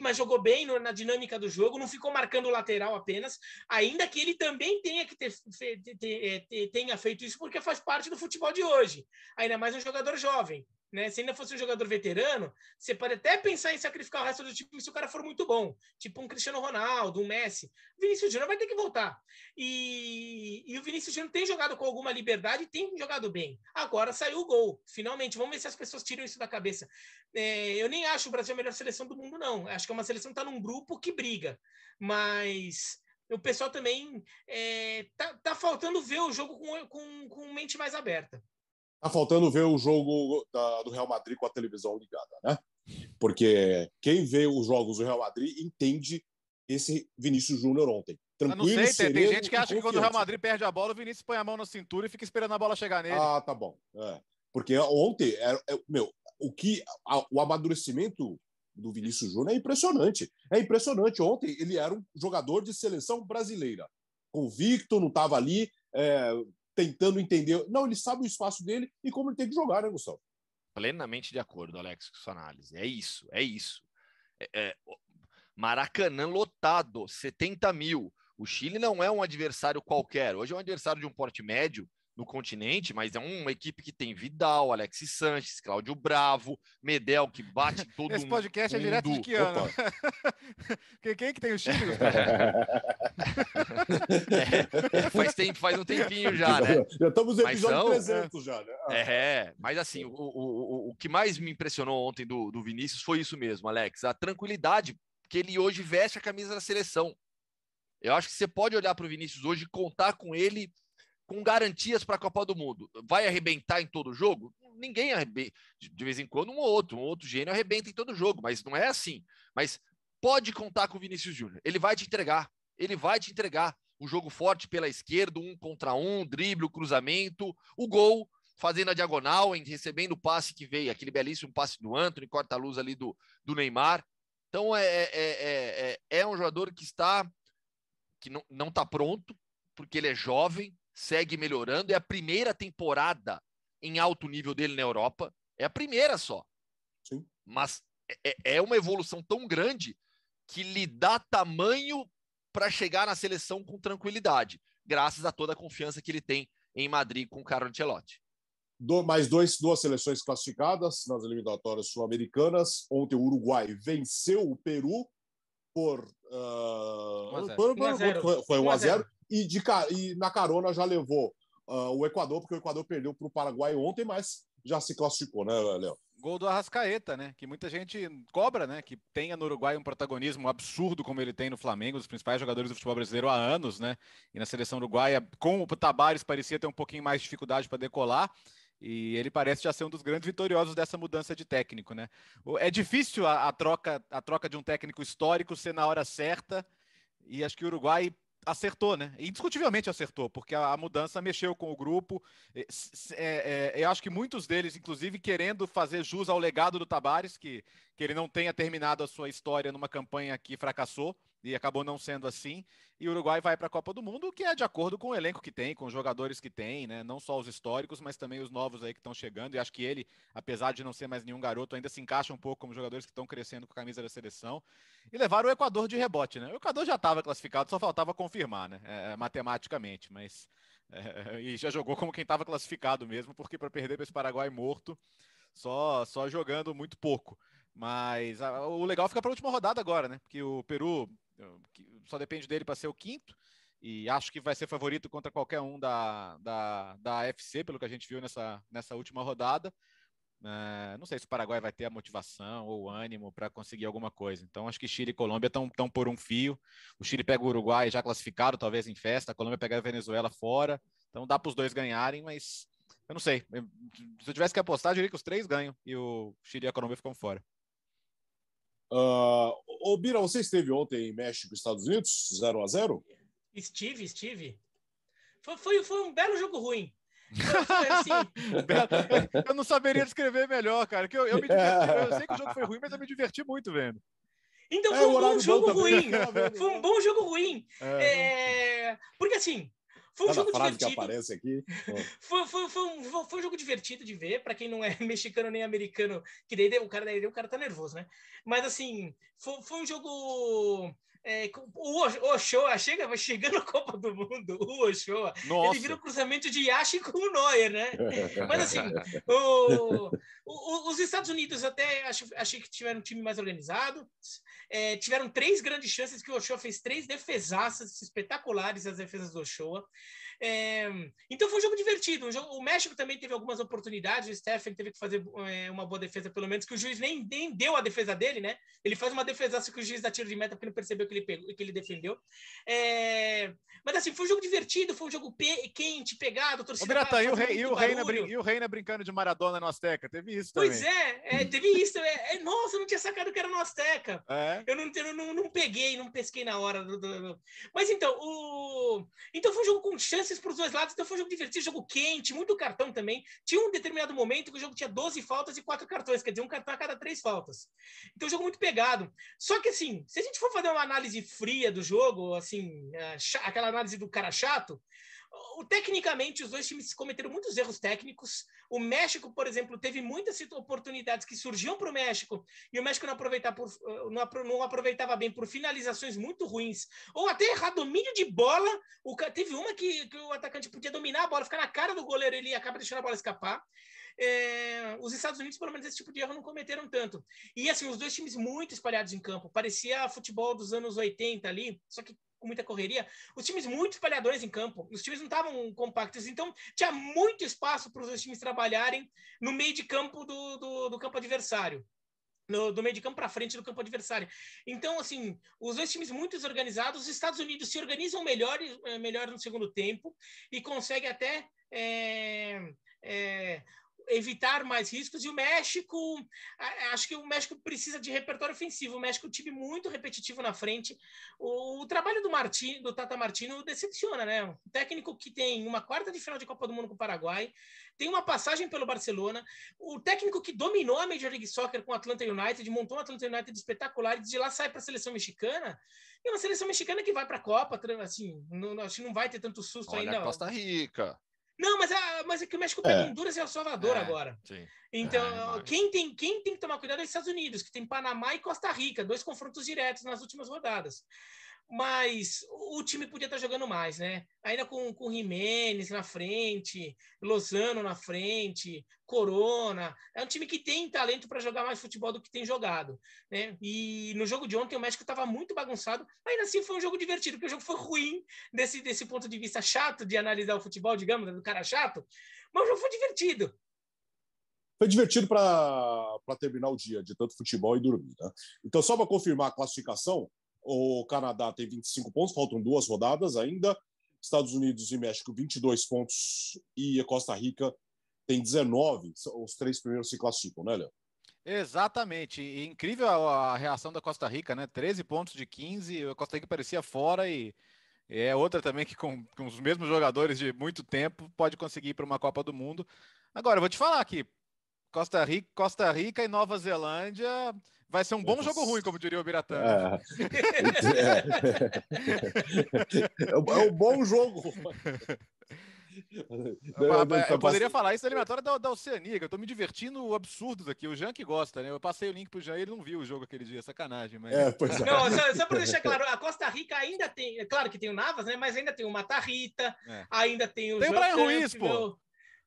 mas jogou bem no, na dinâmica do jogo, não ficou marcando o lateral apenas, ainda que ele também tenha que ter, ter, ter é, tenha feito isso porque faz parte do futebol de hoje, ainda mais um jogador jovem. Né? Se ainda fosse um jogador veterano, você pode até pensar em sacrificar o resto do time se o cara for muito bom, tipo um Cristiano Ronaldo, um Messi. O Vinícius Júnior vai ter que voltar jogar. E, e o Vinícius Júnior tem jogado com alguma liberdade e tem jogado bem. Agora saiu o gol, finalmente. Vamos ver se as pessoas tiram isso da cabeça. É, eu nem acho o Brasil a melhor seleção do mundo, não. Acho que é uma seleção que está num grupo que briga. Mas o pessoal também é, tá, tá faltando ver o jogo com, com, com mente mais aberta. Tá faltando ver o jogo da, do Real Madrid com a televisão ligada, né? Porque quem vê os jogos do Real Madrid entende esse Vinícius Júnior ontem. Tranquilo, não sei, sereno, tem, gente que acha que quando o Real Madrid perde a bola, o Vinícius põe a mão na cintura e fica esperando a bola chegar nele. Ah, tá bom. É. Porque ontem, é, é meu, o que a, o amadurecimento do Vinícius Júnior é impressionante. É impressionante. Ontem ele era um jogador de seleção brasileira. Convicto, não estava ali é, tentando entender. Não, ele sabe o espaço dele e como ele tem que jogar, né, Gustavo? Plenamente de acordo, Alex, com sua análise. É isso, é isso. É, é Maracanã lotado, 70 mil. O Chile não é um adversário qualquer. Hoje é um adversário de um porte médio no continente, mas é uma equipe que tem Vidal, Alex Sanches, Cláudio Bravo, Medel, que bate todo mundo. Esse podcast mundo. é direto de que ano? quem, quem é que tem o Chile? É, é, faz, tempo, faz um tempinho já, né? Já estamos no episódio são, 300 já, né? Ah. É, mas assim, o, o, o que mais me impressionou ontem do, do Vinícius foi isso mesmo, Alex, a tranquilidade que ele hoje veste a camisa da seleção. Eu acho que você pode olhar para o Vinícius hoje e contar com ele com garantias para a Copa do Mundo. Vai arrebentar em todo jogo? Ninguém arrebenta. De vez em quando, um ou outro, um outro gênio arrebenta em todo jogo, mas não é assim. Mas pode contar com o Vinícius Júnior. Ele vai te entregar. Ele vai te entregar. Um jogo forte pela esquerda, um contra um, drible, o cruzamento, o gol, fazendo a diagonal, recebendo o passe que veio, aquele belíssimo passe do Anthony, corta-luz ali do, do Neymar. Então é, é, é, é, é um jogador que está que não, não tá pronto, porque ele é jovem, segue melhorando. É a primeira temporada em alto nível dele na Europa. É a primeira só. Sim. Mas é, é, é uma evolução tão grande que lhe dá tamanho para chegar na seleção com tranquilidade, graças a toda a confiança que ele tem em Madrid com o Carlo Ancelotti. Do, mais dois, duas seleções classificadas nas eliminatórias sul-americanas. Ontem o Uruguai venceu o Peru por. Uh, por, por foi, foi 1 a 0 E, de, e na carona já levou uh, o Equador, porque o Equador perdeu para o Paraguai ontem, mas já se classificou, né, Léo? Gol do Arrascaeta, né? Que muita gente cobra, né? Que tenha no Uruguai um protagonismo absurdo como ele tem no Flamengo, dos principais jogadores do futebol brasileiro há anos, né? E na seleção uruguaia, com o Tabares, parecia ter um pouquinho mais de dificuldade para decolar. E ele parece já ser um dos grandes vitoriosos dessa mudança de técnico, né? É difícil a, a troca, a troca de um técnico histórico ser na hora certa, e acho que o Uruguai acertou, né? Indiscutivelmente acertou, porque a, a mudança mexeu com o grupo. É, é, eu acho que muitos deles, inclusive, querendo fazer jus ao legado do Tabares, que, que ele não tenha terminado a sua história numa campanha que fracassou e acabou não sendo assim. E o Uruguai vai para a Copa do Mundo, que é de acordo com o elenco que tem, com os jogadores que tem, né? Não só os históricos, mas também os novos aí que estão chegando. E acho que ele, apesar de não ser mais nenhum garoto, ainda se encaixa um pouco como jogadores que estão crescendo com a camisa da seleção. E levaram o Equador de rebote, né? O Equador já estava classificado, só faltava confirmar, né? É, é matematicamente, mas. É, e já jogou como quem estava classificado mesmo, porque para perder para esse Paraguai morto, só, só jogando muito pouco. Mas a, o legal fica para a última rodada agora, né? Porque o Peru só depende dele para ser o quinto. E acho que vai ser favorito contra qualquer um da, da, da FC, pelo que a gente viu nessa, nessa última rodada. É, não sei se o Paraguai vai ter a motivação ou ânimo para conseguir alguma coisa. Então, acho que Chile e Colômbia estão por um fio. O Chile pega o Uruguai já classificado, talvez em festa. A Colômbia pega a Venezuela fora. Então, dá para os dois ganharem, mas eu não sei. Se eu tivesse que apostar, eu diria que os três ganham e o Chile e a Colômbia ficam fora. Uh, ô, Bira, você esteve ontem em México, Estados Unidos, 0 a 0 Estive, estive. Foi, foi, foi um belo jogo ruim. Então, assim, eu, não saberia descrever melhor, cara. Que eu, eu, me diverti, eu sei que o jogo foi ruim, mas eu me diverti muito vendo. Então é, foi é, um bom jogo bom ruim. Foi um bom jogo ruim. É. É... Porque assim, foi um jogo divertido. aparece aqui. Foi, foi, foi, um, foi, um, jogo divertido de ver, para quem não é mexicano nem americano, que daí o cara daí o cara tá nervoso, né? Mas assim, foi, um jogo é, o Ochoa chega, chegando a Copa do Mundo, o Ochoa, Nossa. ele vira um cruzamento de Yashin com o Neuer, né? Mas assim, o, o, os Estados Unidos até acho, achei que tiveram um time mais organizado, é, tiveram três grandes chances que o Ochoa fez três defesaças espetaculares as defesas do Ochoa. É, então foi um jogo divertido. Um jogo, o México também teve algumas oportunidades. O Stephen teve que fazer é, uma boa defesa, pelo menos, que o juiz nem, nem deu a defesa dele, né? Ele faz uma defesa que o juiz dá tiro de meta porque não percebeu que ele, pegou, que ele defendeu. É, mas assim, foi um jogo divertido, foi um jogo pe quente, pegado, torcida. Ô, e, o rei, e, o Reina e o Reina brincando de Maradona no Azteca? Teve isso também. Pois é, é, teve isso. É, é, nossa, eu não tinha sacado que era no Azteca. É? Eu, não, eu não, não, peguei, não pesquei na hora. Do, do, do. Mas então, o... então foi um jogo com chance chances para os dois lados, então foi um jogo divertido, jogo quente, muito cartão também. Tinha um determinado momento que o jogo tinha 12 faltas e quatro cartões, quer dizer, um cartão a cada três faltas. Então, jogo muito pegado. Só que, assim, se a gente for fazer uma análise fria do jogo, assim, eh, aquela análise do cara chato, Tecnicamente, os dois times cometeram muitos erros técnicos. O México, por exemplo, teve muitas oportunidades que surgiam para o México e o México não, por, eh, não, aproveitava bem por finalizações muito ruins ou até errar domínio de bola. O, teve uma que, que o atacante podia dominar a bola, ficar na cara do goleiro, ele acaba deixando a bola escapar. É, os Estados Unidos, pelo menos, esse tipo de erro não cometeram tanto. E assim, os dois times muito espalhados em campo. Parecia futebol dos anos 80 ali, só que com muita correria, os times muito espalhadores em campo, os times não estavam compactos, então tinha muito espaço para os dois times trabalharem no meio de campo do, do, do campo adversário. No, do meio de campo para frente do campo adversário. Então, assim, os dois times muito desorganizados, os Estados Unidos se organizam melhor, eh, melhor no segundo tempo e consegue até é, é, evitar mais riscos. E o México, acho que o México precisa de repertório ofensivo. O México é time muito repetitivo na frente. O, o trabalho do Martin, do Tata Martino decepciona, né? Um técnico que tem uma quarta de final de Copa do Mundo com o Paraguai, tem uma passagem pelo Barcelona, o técnico que dominou a Major League Soccer com o Atlanta United, montou um Atlanta United espetacular e de lá sai para a seleção mexicana. E é uma seleção mexicana que vai para a Copa, assim, não, acho que não vai ter tanto susto Olha ainda. Costa Rica. Não, mas, a, é, mas é que o México pega tá é. Honduras e El Salvador é, agora. Sim. Então, é, quem, tem, quem tem que tomar cuidado é os Estados Unidos, que tem Panamá e Costa Rica, dois confrontos diretos nas últimas rodadas mas o time podia estar jogando mais, né? Ainda com, com Jimenez na frente, Lozano na frente, Corona. É um time que tem talento para jogar mais futebol do que tem jogado, né? E no jogo de ontem o México estava muito bagunçado. Ainda assim foi um jogo divertido, porque o jogo foi ruim desse, desse ponto de vista chato de analisar o futebol, digamos, do cara chato. Mas o jogo foi divertido foi divertido para terminar o dia de tanto futebol e dormir. Né? Então, só para confirmar a classificação, o Canadá tem 25 pontos, faltam duas rodadas ainda. Estados Unidos e México, 22 pontos. E a Costa Rica tem 19. Os três primeiros se classificam, né, Léo? Exatamente. E incrível a, reação da Costa Rica, né? 13 pontos de 15. A Costa Rica parecia fora e é outra também que com, com os mesmos jogadores de muito tempo pode conseguir ir para uma Copa do Mundo. Agora, eu vou te falar aqui. Costa Rica, Costa Rica e Nova Zelândia Vai ser um bom jogo ruim, como diria o Biratã. Né? É. é. um é bom jogo. Eu, poderia falar isso na eliminatória da, da Oceania, que eu tô me divertindo absurdos aqui. O Jean que gosta, né? Eu passei o link pro Jean ele não viu o jogo aquele dia, sacanagem. Mas... É, é. Não, só, só para deixar claro, a Costa Rica ainda tem, é claro que tem o Navas, né? Mas ainda tem o Matarrita, é. ainda tem o. Tem Jean o Brian Ruiz, pô.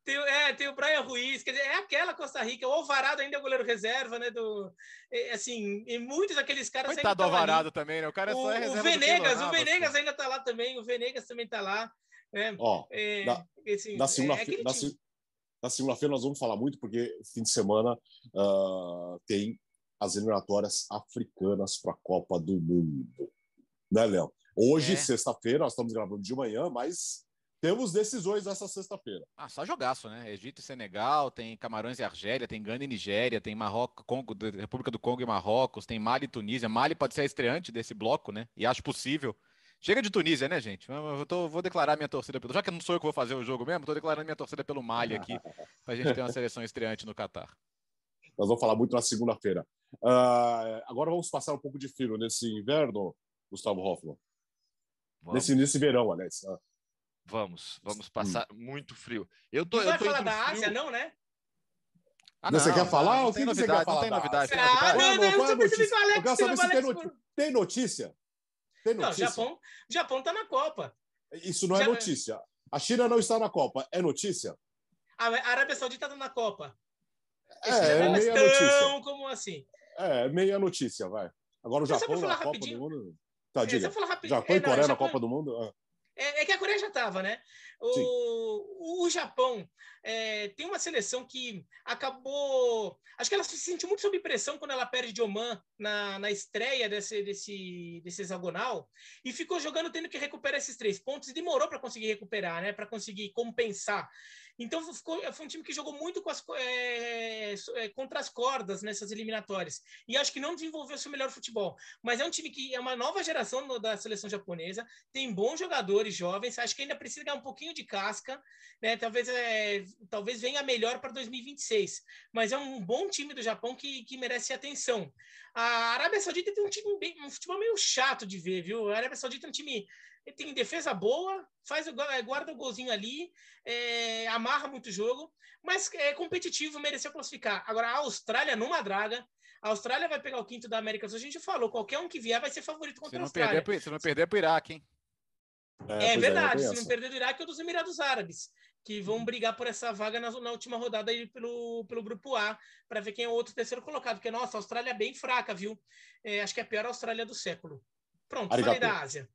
Tem, é, tem o Brian Ruiz, quer dizer, é aquela Costa Rica. O Alvarado ainda é o goleiro reserva, né? Do, é, assim, e muitos daqueles caras. Coitado do Alvarado ali. também, né? O cara é o, só é reserva. O Venegas, o Venegas ainda tá lá também, o Venegas também tá lá. Né? Ó, é, na, assim, na segunda-feira é segunda nós vamos falar muito, porque fim de semana uh, tem as eliminatórias africanas para a Copa do Mundo. Né, Léo? Hoje, sexta-feira, nós estamos gravando de manhã, mas temos decisões essa sexta-feira. Ah, só jogaço, né? Egito e Senegal, tem Camarões e Argélia, tem Gana e Nigéria, tem Marrocos, Congo, República do Congo e Marrocos, tem Mali e Tunísia. Mali pode ser a estreante desse bloco, né? E acho possível. Chega de Tunísia, né, gente? Eu tô, vou declarar minha torcida pelo. Já que não sou eu que vou fazer o jogo mesmo, tô declarando minha torcida pelo Mali aqui, pra gente ter uma seleção estreante no Catar. Nós vamos falar muito na segunda-feira. Uh, agora vamos passar um pouco de frio nesse inverno, Gustavo Hoffman. Nesse, nesse verão, aliás. Uh Vamos, vamos hum. passar hum. muito frio. Eu tô, não eu vai tô falar da Ásia, não, né? Ah, não, você quer falar? Não tem falar não tem novidade. Ah, não, não, eu só percebi que o Alex, eu quero saber se tem notícia. Tem notícia? Tem notícia? Não, Japão, Japão tá na Copa. Isso não é notícia. A China não está na Copa. É notícia? A Arábia Saudita está na Copa. é, é, é meia notícia. como assim. É, é, meia notícia, vai. Agora o Japão na Copa do Mundo... Tá, é, diga. Japão e Coreia na Copa do Mundo? Ah. É, é que a Coreia já estava, né? O, o, Japão é, tem uma seleção que acabou. Acho que ela se sentiu muito sob pressão quando ela perde de Oman na, na estreia desse, desse, desse hexagonal e ficou jogando tendo que recuperar esses três pontos e demorou para conseguir recuperar, né? Para conseguir compensar. Então ficou, eh, foi um time que jogou muito as, é, contra as cordas nessas eliminatórias. E acho que não desenvolveu seu melhor futebol. Mas é um time que é uma nova geração no, da seleção japonesa, tem bons jogadores jovens, acho que ainda precisa ganhar um pouquinho de casca, né? Talvez, é, talvez venha melhor para 2026. Mas é um bom time do Japão que, que merece atenção. A Arábia Saudita tem um time bem, um futebol meio chato de ver, viu? A Arábia Saudita é um time ele tem defesa boa, faz o, eh, guarda o golzinho ali, é, amarra muito o jogo, mas eh, é competitivo, mereceu classificar. Agora, a Austrália numa draga. A Austrália vai pegar o quinto da América do Sul. A gente falou, qualquer um que vier vai ser favorito contra a Austrália. Perder, se não perder pro Iraque, hein? É, é, é verdade, é, se não perder do Iraque é dos Emirados Árabes, que vão brigar por essa vaga na, na última rodada aí pelo, pelo grupo A, para ver quem é o outro terceiro colocado, porque nossa, a Austrália é bem fraca, viu? É, acho que é a pior Austrália do século. Pronto, Arigato. falei da Ásia.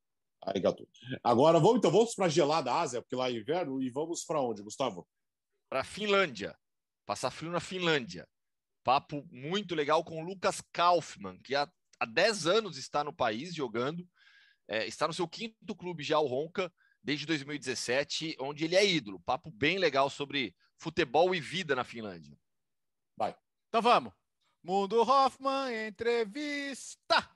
Arigato. Agora vamos então vamos para a gelada Ásia, porque lá é inverno, e vamos para onde, Gustavo? Para Finlândia. Passar frio na Finlândia. Papo muito legal com Lucas Kaufmann, que há, há 10 anos está no país jogando. É, está no seu quinto clube já, o Ronca, desde 2017, onde ele é ídolo. Papo bem legal sobre futebol e vida na Finlândia. Vai. Então vamos. Mundo Hoffman, entrevista!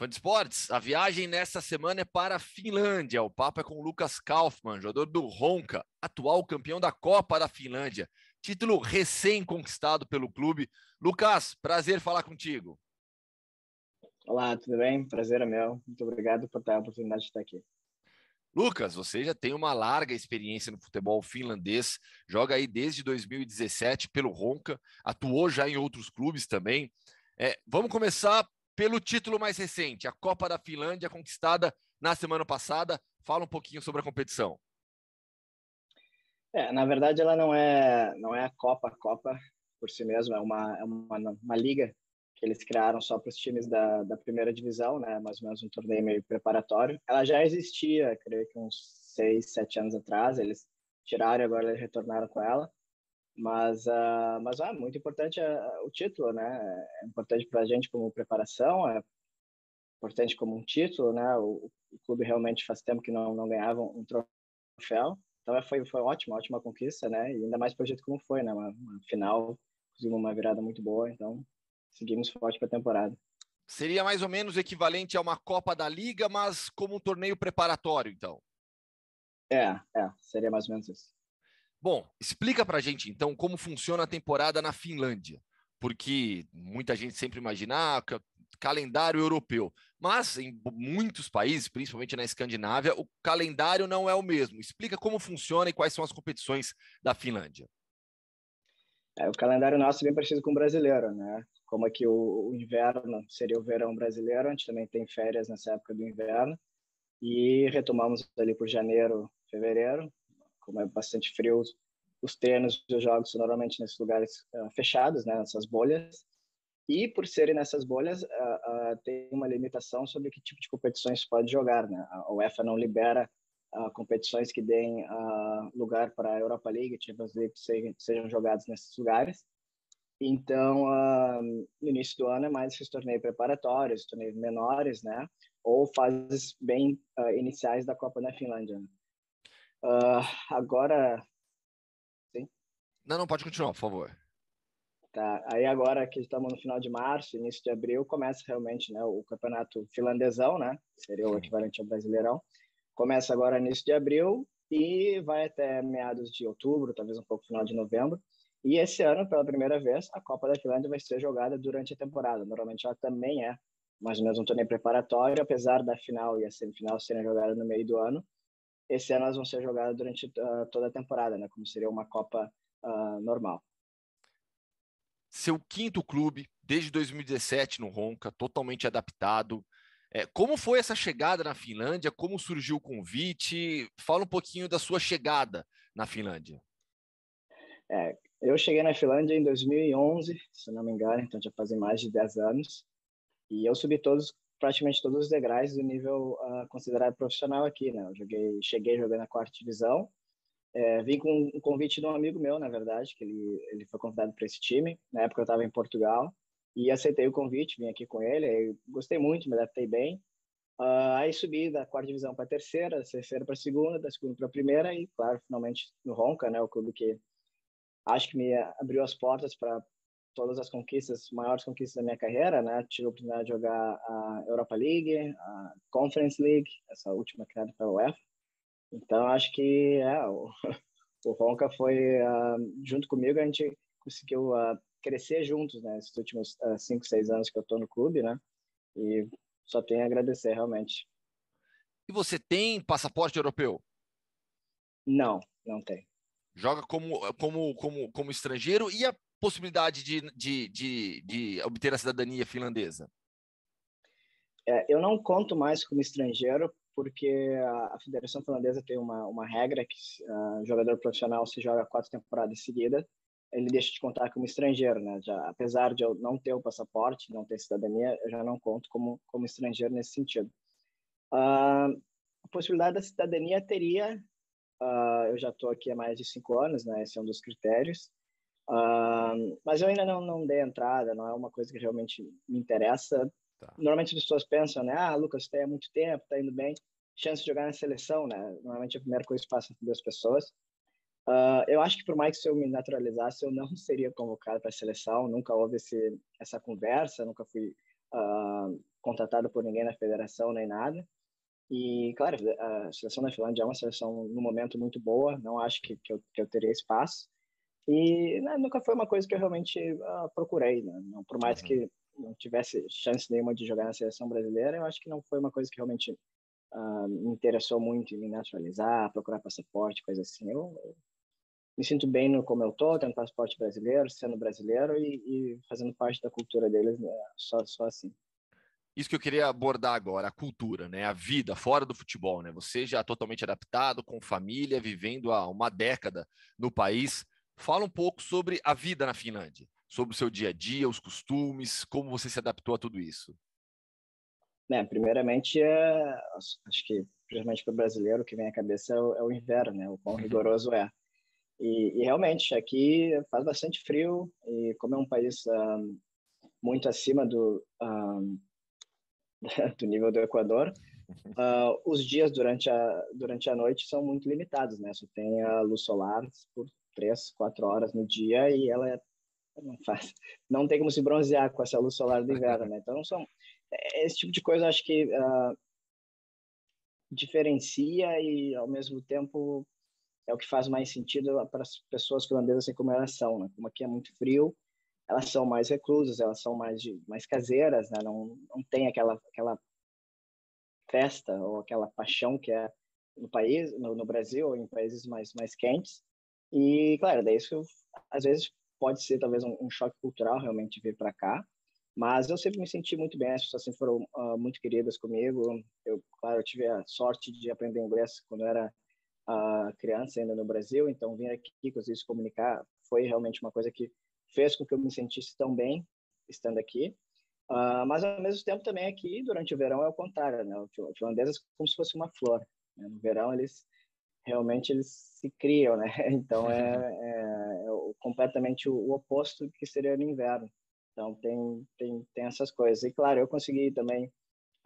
Fã de esportes, a viagem nesta semana é para a Finlândia. O papo é com Lucas Kaufmann, jogador do Ronca, atual campeão da Copa da Finlândia. Título recém-conquistado pelo clube. Lucas, prazer falar contigo. Olá, tudo bem? Prazer é meu. Muito obrigado por ter a oportunidade de estar aqui. Lucas, você já tem uma larga experiência no futebol finlandês, joga aí desde 2017 pelo Ronca, atuou já em outros clubes também. É, vamos começar pelo título mais recente, a Copa da Finlândia, conquistada na semana passada. Fala um pouquinho sobre a competição. É, na verdade, ela não é, não é a Copa, a Copa por si mesma, é uma, é uma, uma liga que eles criaram só para os times da, da primeira divisão, né? mais ou menos um torneio meio preparatório. Ela já existia, creio que uns seis, sete anos atrás, eles tiraram e agora eles retornaram com ela. Mas, uh, mas ah, muito importante uh, o título, né? É importante para a gente como preparação, é importante como um título, né? O, o, clube realmente faz tempo que não, não ganhava um troféu. Então é, foi, foi ótima, ótima conquista, né? E ainda mais para o jeito como foi, né? Uma, uma final, conseguimos uma virada muito boa, então seguimos forte para a temporada. Seria mais ou menos equivalente a uma Copa da Liga, mas como um torneio preparatório, então? É, é, seria mais ou menos isso. Bom, explica para a gente então como funciona a temporada na Finlândia, porque muita gente sempre imagina ah, calendário europeu, mas em muitos países, principalmente na Escandinávia, o calendário não é o mesmo. Explica como funciona e quais são as competições da Finlândia. É, o calendário nosso é bem parecido com o brasileiro, né? Como aqui o, o inverno seria o verão brasileiro, a gente também tem férias nessa época do inverno e retomamos ali por janeiro, fevereiro, como é bastante frio, os treinos os jogos são normalmente nesses lugares uh, fechados, né, nessas bolhas. E por serem nessas bolhas, uh, uh, tem uma limitação sobre que tipo de competições pode jogar, né? A UEFA não libera competições que deem lugar para a Europa League, Champions League, sejam, sejam jogadas nesses lugares. Então, no início do ano é mais esses torneios preparatórios, torneios menores, né? Ou fases bem iniciais da Copa da Finlândia. Né? Uh, agora. Sim? Não, não, pode continuar, por favor. Tá, aí agora que estamos no final de março, início de abril, começa realmente né, o campeonato finlandesão, né? Seria o equivalente ao brasileirão. Começa agora início de abril e vai até meados de outubro, talvez um pouco final de novembro. E esse ano, pela primeira vez, a Copa da Finlândia vai ser jogada durante a temporada. Normalmente ela também é mais ou menos um torneio preparatório, apesar da final e a semifinal serem jogadas no meio do ano esse ano elas vão ser jogadas durante uh, toda a temporada, né? Como seria uma Copa uh, normal. Seu quinto clube desde 2017 no Ronca, totalmente adaptado. É, como foi essa chegada na Finlândia? Como surgiu o convite? Fala um pouquinho da sua chegada na Finlândia. É, eu cheguei na Finlândia em 2011, se não me engano, então já fazem mais de 10 anos. E eu subi todos praticamente todos os degraus do nível uh, considerado profissional aqui, né? Eu joguei, cheguei jogando na quarta divisão, é, vim com um convite de um amigo meu, na verdade, que ele, ele foi convidado para esse time, na época eu estava em Portugal, e aceitei o convite, vim aqui com ele, gostei muito, me adaptei bem, uh, aí subi da quarta divisão para a terceira, da terceira para a segunda, da segunda para a primeira, e claro, finalmente no Ronca, né? O clube que acho que me abriu as portas para todas as conquistas, maiores conquistas da minha carreira, né? Tive a oportunidade de jogar a Europa League, a Conference League, essa última criada pela UEFA. Então, acho que é, o, o Ronca foi, uh, junto comigo, a gente conseguiu uh, crescer juntos, né? Esses últimos uh, cinco, seis anos que eu estou no clube, né? E só tenho a agradecer, realmente. E você tem passaporte europeu? Não, não tem. Joga como, como, como, como estrangeiro e a possibilidade de, de, de, de obter a cidadania finlandesa? É, eu não conto mais como estrangeiro, porque a, Federação Finlandesa tem uma, uma regra que uh, jogador profissional se joga quatro temporadas seguidas, ele deixa de contar como estrangeiro, né? Já, apesar de eu não ter o passaporte, não ter cidadania, eu já não conto como, como estrangeiro nesse sentido. Uh, a possibilidade da cidadania teria, uh, eu já estou aqui há mais de cinco anos, né? Esse é um dos critérios. Uh, mas eu ainda não, não dei entrada, não é uma coisa que realmente me interessa. Tá. Normalmente as pessoas pensam, né? Ah, Lucas, tem há muito tempo, tá indo bem. Chance de jogar na seleção, né? Normalmente é a primeira coisa que passa duas pessoas. Uh, eu acho que por mais que se eu me naturalizasse, eu não seria convocado para a seleção. Nunca houve esse, essa conversa, nunca fui uh, contratado por ninguém na federação nem nada. E, claro, a seleção da Finlândia é uma seleção, no momento, muito boa. Não acho que, que, eu, que eu teria espaço. E né, nunca foi uma coisa que eu realmente uh, procurei, né? Não, por mais uhum. que não tivesse chance nenhuma de jogar na seleção brasileira, eu acho que não foi uma coisa que realmente uh, me interessou muito em me naturalizar, procurar passaporte, coisa assim. Eu, eu me sinto bem no como eu tô, tendo passaporte brasileiro, sendo brasileiro e, e fazendo parte da cultura deles, né? só, só assim isso que eu queria abordar agora, a cultura, né? A vida fora do futebol, né? Você já totalmente adaptado, com família, vivendo há uma década no país. Fala um pouco sobre a vida na Finlândia, sobre o seu dia a dia, os costumes, como você se adaptou a tudo isso. É, primeiramente, é, acho que, principalmente para o brasileiro, o que vem à cabeça é o, é o inverno, né, o quão uhum. rigoroso é. E, e, realmente, aqui faz bastante frio, e como é um país um, ah, muito acima do, ah, um, do nível do Equador, uh, os dias durante a, durante a noite são muito limitados, né? Só tem a luz solar por três, quatro horas no dia e ela é, não faz, não tem como se bronzear com essa luz solar do inverno, né? Então são esse tipo de coisa acho que uh, diferencia e ao mesmo tempo é o que faz mais sentido para as pessoas finlandesas assim como elas são, né? Como aqui é muito frio, elas são mais reclusas, elas são mais mais caseiras, né? Não não tem aquela aquela festa ou aquela paixão que é no país, no, no Brasil ou em países mais mais quentes. E, claro, daí isso às vezes pode ser talvez um, um choque cultural realmente vir para cá, mas eu sempre me senti muito bem, as pessoas sempre foram uh, muito queridas comigo. Eu, claro, eu tive a sorte de aprender inglês quando eu era uh, criança ainda no Brasil, então vir aqui conseguir se comunicar foi realmente uma coisa que fez com que eu me sentisse tão bem estando aqui. Uh, mas ao mesmo tempo também aqui durante o verão é o contrário, né? O finlandês é como se fosse uma flor. Né? No verão eles realmente eles se criam, né? Então é, é, é completamente o, o, oposto que seria no inverno. Então tem, tem, tem essas coisas. E claro, eu consegui também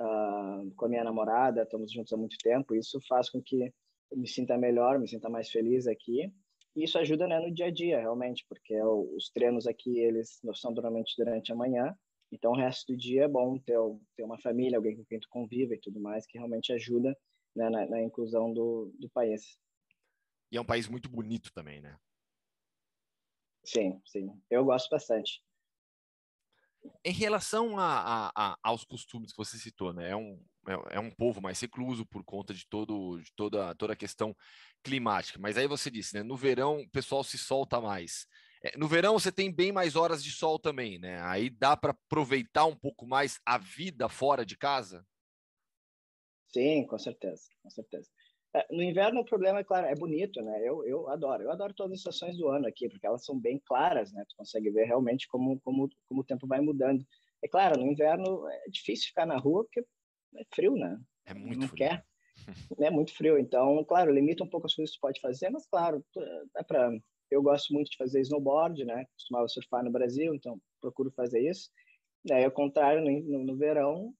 uh, com a minha namorada, estamos juntos há muito tempo, isso faz com que eu me sinta melhor, me sinta mais feliz aqui. E isso ajuda né, no dia a dia, realmente, porque é os treinos aqui, eles são normalmente durante a manhã, então o resto do dia é bom ter, ter uma família, alguém com quem tu convive e tudo mais, que realmente ajuda né, na, na, inclusão do, do país. E é um país muito bonito também, né? Sim, sim. Eu gosto bastante. Em relação a, a, a, aos costumes que você citou, né? É um, é, é, um povo mais recluso por conta de, todo, de toda, toda a questão climática. Mas aí você disse, né? No verão o pessoal se solta mais. É, no verão você tem bem mais horas de sol também, né? Aí dá para aproveitar um pouco mais a vida fora de casa? Sim, com certeza, com certeza. É, no inverno o problema é claro, é bonito, né? Eu, eu adoro, eu adoro todas as estações do ano aqui, porque elas são bem claras, né? Tu consegue ver realmente como, como, como o tempo vai mudando. É claro, no inverno é difícil ficar na rua porque é frio, né? É muito Não frio. Quer. é muito frio, então, claro, limita um pouco as coisas que tu pode fazer, mas claro, dá para. Eu gosto muito de fazer snowboard, né? Costumava surfar no Brasil, então procuro fazer isso. Daí, ao contrário, no, no, no verão,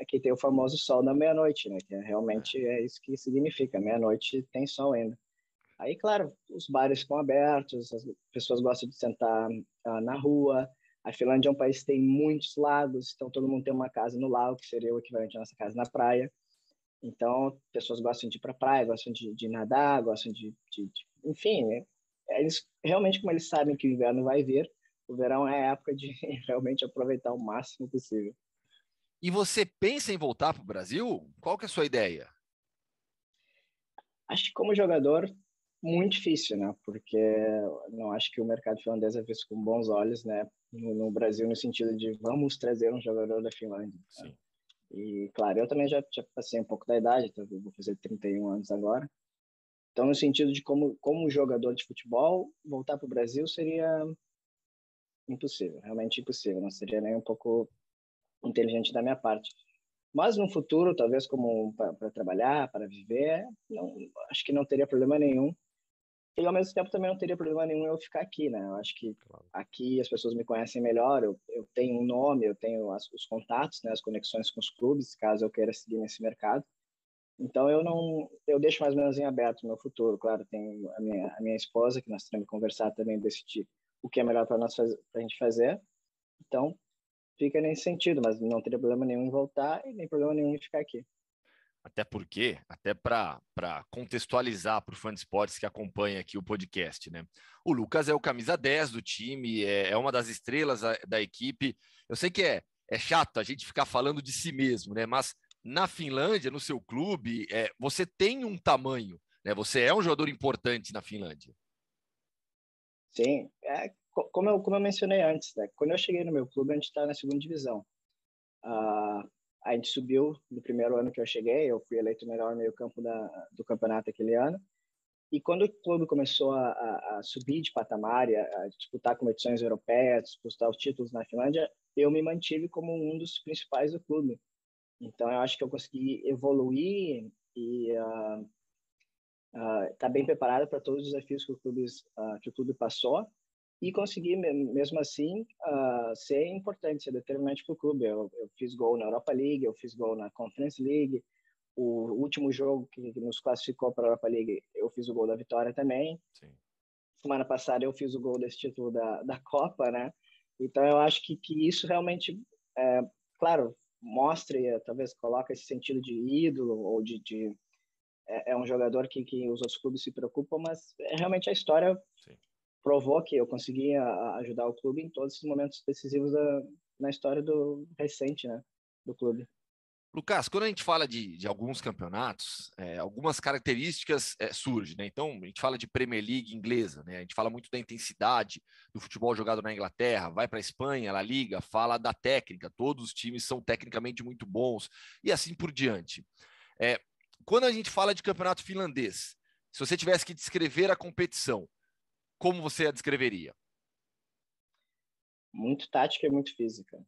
é que tem o famoso sol da meia-noite, né? Que é, realmente é. é isso que significa, meia-noite tem sol ainda. Aí, claro, os bares ficam abertos, as pessoas gostam de sentar uh, na rua. A Finlândia é um país que tem muitos lagos, então todo mundo tem uma casa no lago, que seria o equivalente à nossa casa na praia. Então, pessoas gostam de ir para a praia, gostam de, de nadar, gostam de, de, de. enfim, né? eles realmente, como eles sabem que o inverno vai vir, o verão é a época de realmente aproveitar o máximo possível. E você pensa em voltar para o Brasil? Qual que é a sua ideia? Acho que como jogador, muito difícil, né? Porque não acho que o mercado finlandês é visto com bons olhos, né? No, no Brasil, no sentido de vamos trazer um jogador da Finlândia. Né? E, claro, eu também já, já passei um pouco da idade, então vou fazer 31 anos agora. Então, no sentido de como, como jogador de futebol, voltar para o Brasil seria impossível, realmente impossível. Não seria nem um pouco inteligente da minha parte. Mas no futuro, talvez como para trabalhar, para viver, não, acho que não teria problema nenhum. E ao mesmo tempo também não teria problema nenhum eu ficar aqui, né? Eu acho que claro. aqui as pessoas me conhecem melhor, eu, eu tenho um nome, eu tenho as, os contatos, né, as conexões com os clubes, caso eu queira seguir nesse mercado. Então eu não, eu deixo mais ou menos em aberto o meu futuro. Claro, tem a minha, a minha esposa que nós temos que conversar também decidir o que é melhor para nós para a gente fazer. Então fica nesse sentido, mas não teria problema nenhum em voltar e nem problema nenhum em ficar aqui. Até porque, até para contextualizar para o fã de esportes que acompanha aqui o podcast, né? O Lucas é o camisa 10 do time, é, é uma das estrelas da, da, equipe. Eu sei que é, é chato a gente ficar falando de si mesmo, né? Mas na Finlândia, no seu clube, é, você tem um tamanho, né? Você é um jogador importante na Finlândia. Sim, é, como, eu, como eu mencionei antes, né? quando eu cheguei no meu clube, a gente estava tá na segunda divisão. Uh, a gente subiu no primeiro ano que eu cheguei, eu fui eleito melhor meio campo da, do campeonato aquele ano. E quando o clube começou a, a, a subir de patamar, a, a, disputar competições europeias, disputar os títulos na Finlândia, eu me mantive como um dos principais do clube. Então eu acho que eu consegui evoluir e uh, está ah, uh, bem preparada para todos os desafios que o clube, uh, que o clube passou e conseguir, mesmo assim, uh, ser importante, ser determinante para o clube. Eu, eu, fiz gol na Europa League, eu fiz gol na Conference League, o último jogo que, que nos classificou para a Europa League, eu fiz o gol da vitória também. Sim. Semana passada eu fiz o gol desse título da, da Copa, né? Então eu acho que, que isso realmente, é, claro, mostra e eh, talvez coloca esse sentido de ídolo ou de, de é, é, um jogador que, que os outros clubes se preocupam, mas é, realmente a história Sim. provou que eu consegui ajudar o clube em todos os momentos decisivos da, na história do recente, né, do clube. Lucas, quando a gente fala de, de alguns campeonatos, é, algumas características é, surgem, né? Então, a gente fala de Premier League inglesa, né? A gente fala muito da intensidade do futebol jogado na Inglaterra, vai para a Espanha, La Liga, fala da técnica, todos os times são tecnicamente muito bons e assim por diante. É, quando a gente fala de campeonato finlandês, se você tivesse que descrever a competição, como você a descreveria? Muito tática e muito física.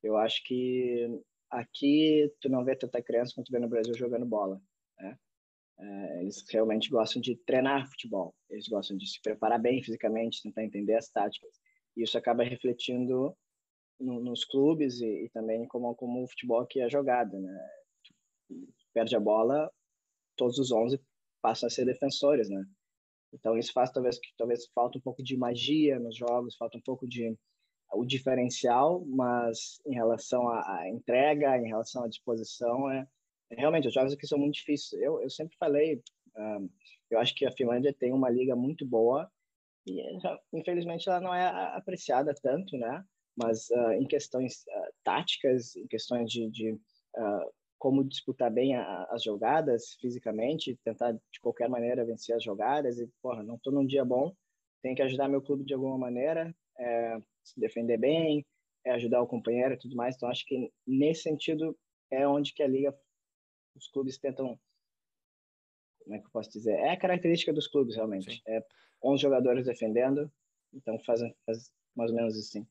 Eu acho que aqui tu não vê tanta criança quanto vê no Brasil jogando bola. Né? É, eles realmente gostam de treinar futebol, eles gostam de se preparar bem fisicamente, tentar entender as táticas. E isso acaba refletindo no, nos clubes e, e, também como, como o futebol aqui é jogado. Né? perde a bola, todos os 11 passam a ser defensores, né? Então isso faz talvez que talvez falta um pouco de magia nos jogos, falta um pouco de o diferencial, mas em relação à, entrega, em relação à disposição, é, é realmente os jogos aqui são muito difíceis. Eu, eu sempre falei, um, ah, eu acho que a Finlândia tem uma liga muito boa e infelizmente ela não é apreciada tanto, né? Mas uh, em questões uh, táticas, em questões de, de uh, como disputar bem a, as jogadas fisicamente, tentar de qualquer maneira vencer as jogadas e, porra, não estou num dia bom, tenho que ajudar meu clube de alguma maneira, é, se defender bem, é ajudar o companheiro e tudo mais. Então, acho que nesse sentido é onde que a liga, os clubes tentam como é que eu posso dizer? É a característica dos clubes, realmente. Sim. É 11 jogadores defendendo, então fazem faz mais ou menos assim.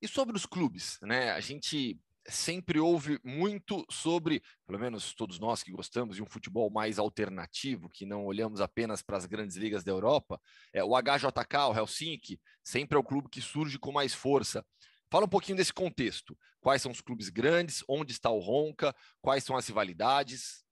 E sobre os clubes, né? A gente sempre houve muito sobre, pelo menos todos nós que gostamos de um futebol mais alternativo, que não olhamos apenas para as grandes ligas da Europa, é, o HJK, o Helsinki, sempre é o clube que surge com mais força. Fala um pouquinho desse contexto. Quais são os clubes grandes? Onde está o Ronca? Quais são as rivalidades?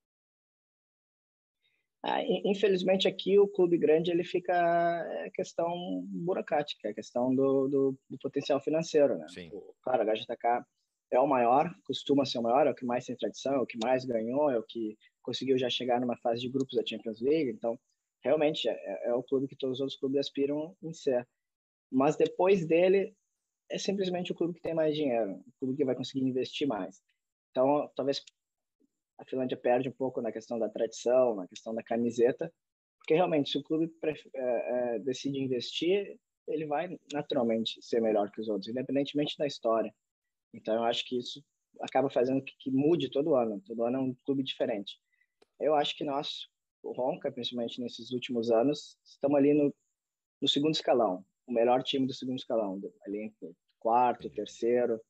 Ah, infelizmente aqui o clube grande ele fica a é, questão burocrática, a é questão do, do, do, potencial financeiro, né? Sim. O, claro, HJK é o maior, costuma ser o maior, é o que mais tem tradição, é o que mais ganhou, é o que conseguiu já chegar numa fase de grupos da Champions League. Então, realmente, é, é, é o clube que todos os outros clubes aspiram em ser. Mas depois dele, é simplesmente o clube que tem mais dinheiro, o clube que vai conseguir investir mais. Então, talvez a Finlândia perde um pouco na questão da tradição, na questão da camiseta, porque realmente, se o clube é, é, decide investir, ele vai naturalmente ser melhor que os outros, independentemente da história. Então, eu acho que isso acaba fazendo que, que mude todo ano. Todo ano é um clube diferente. Eu acho que nós, o Ronca, principalmente nesses últimos anos, estamos ali no, no segundo escalão. O melhor time do segundo escalão. Ali entre quarto, terceiro,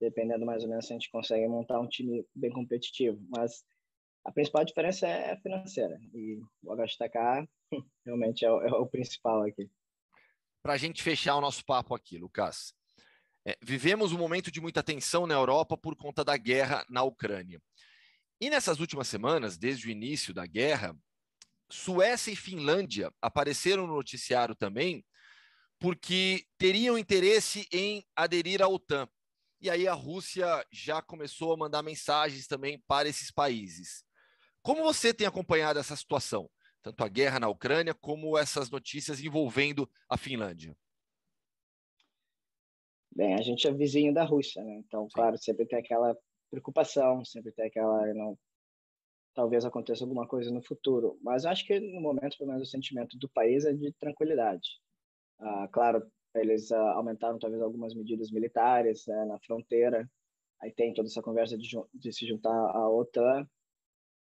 dependendo mais ou menos se a gente consegue montar um time bem competitivo. Mas a principal diferença é, é financeira. E o HTK realmente é o, é o principal aqui. Para a gente fechar o nosso papo aqui, Lucas, é, vivemos um momento de muita tensão na Europa por conta da guerra na Ucrânia. E nessas últimas semanas, desde o início da guerra, Suécia e Finlândia apareceram no noticiário também porque teriam interesse em aderir à OTAN. E aí a Rússia já começou a mandar mensagens também para esses países. Como você tem acompanhado essa situação? Tanto a guerra na Ucrânia como essas notícias envolvendo a Finlândia? Bem, a gente é vizinho da Rússia, né? Então, Sim. claro, sempre tem aquela preocupação, sempre tem aquela não talvez aconteça alguma coisa no futuro, mas acho que no momento pelo menos o sentimento do país é de tranquilidade. Ah, claro, eles ah, aumentaram talvez algumas medidas militares né, na fronteira. Aí tem toda essa conversa de, de, se juntar à OTAN.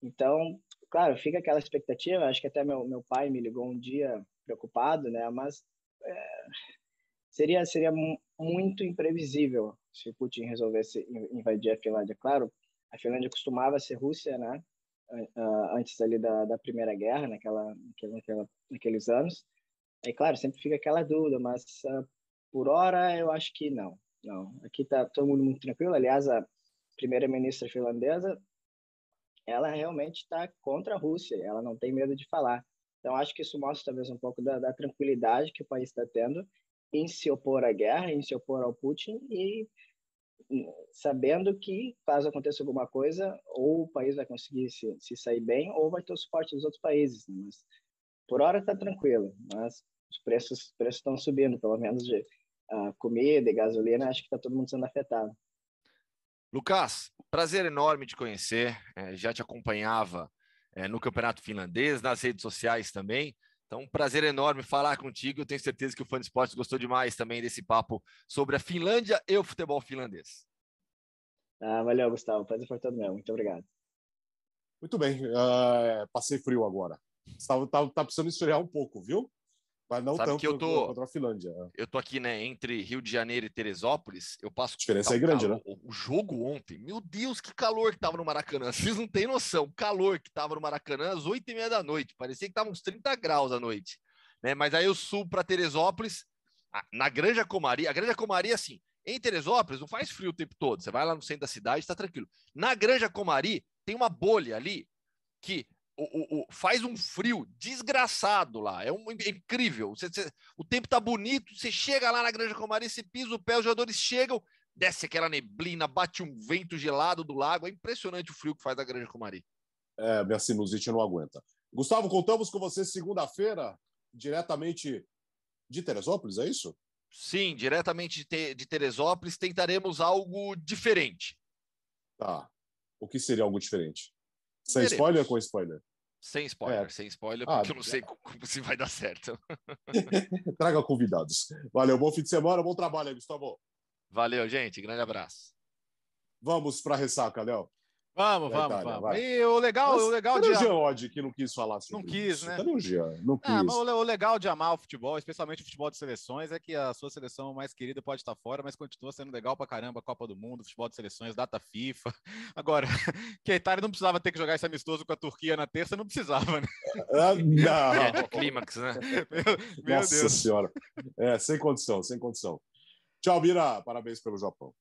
Então, claro, fica aquela expectativa. Acho que até meu, meu pai me ligou um dia preocupado, né? Mas é, seria seria muito imprevisível se Putin resolvesse invadir a Finlândia. Claro, a Finlândia costumava ser Rússia, né? Antes ali da, da Primeira Guerra, naquela, naquela, naqueles anos. É claro, sempre fica aquela dúvida, mas uh, por hora eu acho que não. Não, aqui tá todo mundo muito tranquilo. Aliás, a primeira-ministra finlandesa, ela realmente está contra a Rússia. Ela não tem medo de falar. Então acho que isso mostra talvez um pouco da, da tranquilidade que o país está tendo em se opor à guerra, em se opor ao Putin e hum, sabendo que caso aconteça alguma coisa, ou o país vai conseguir se, se sair bem, ou vai ter o suporte dos outros países. Né? Mas por hora está tranquilo, mas os preços preços estão subindo, pelo menos de uh, comida e gasolina, acho que está todo mundo sendo afetado. Lucas, prazer enorme de conhecer. É, já te acompanhava é, no campeonato finlandês, nas redes sociais também. Então, um prazer enorme falar contigo. Eu tenho certeza que o Fã de Esportes gostou demais também desse papo sobre a Finlândia e o futebol finlandês. Ah, valeu, Gustavo. Prazer foi todo meu. Muito obrigado. Muito bem. Uh, passei frio agora. Estava tá, tá, precisando esfriar um pouco, viu? Mas não Sabe tanto que eu tô, contra a Finlândia. É. Eu tô aqui, né, entre Rio de Janeiro e Teresópolis. Eu passo. A diferença é grande, calor. né? O jogo ontem, meu Deus, que calor que tava no Maracanã. Vocês não têm noção. O calor que tava no Maracanã às 8 e meia da noite. Parecia que tava uns 30 graus à noite. Né? Mas aí eu subo para Teresópolis, na Granja Comari. A Granja Comari, assim, em Teresópolis não faz frio o tempo todo. Você vai lá no centro da cidade, tá tranquilo. Na Granja Comari, tem uma bolha ali que o, o, faz um frio desgraçado lá. É, um, é incrível. Você, você, o tempo tá bonito. Você chega lá na Granja Comari, você pisa o pé, os jogadores chegam, desce aquela neblina, bate um vento gelado do lago. É impressionante o frio que faz a Granja Comari. É, minha sinusite não aguenta. Gustavo, contamos com você segunda-feira, diretamente de Teresópolis, é isso? Sim, diretamente de, de Teresópolis. Tentaremos algo diferente. Tá. O que seria algo diferente? Sem spoiler ou com spoiler? Sem spoiler, é. sem spoiler, ah, porque ah, eu não é. sei como, se vai dar certo. Traga convidados. Valeu, bom fim de semana, bom trabalho aí, Gustavo. Valeu, gente, grande abraço. Vamos para a ressaca, Léo. Vamos, vamos, Itália, vamos. Vai. E o legal, mas, o legal de. O Jean Odd que não quis falar sobre Não quis, isso. né? Cadê o Jean? Não ah, quis. Ah, mas o legal de amar o futebol, especialmente o futebol de seleções, é que a sua seleção mais querida pode estar fora, mas continua sendo legal pra caramba. a Copa do Mundo, futebol de seleções, data FIFA. Agora, que a Itália não precisava ter que jogar esse amistoso com a Turquia na terça, não precisava, né? É, ah, não. É, é, clímax, né? meu, meu Nossa Deus. Senhora. É, sem condição, sem condição. Tchau, Bira. Parabéns pelo Japão.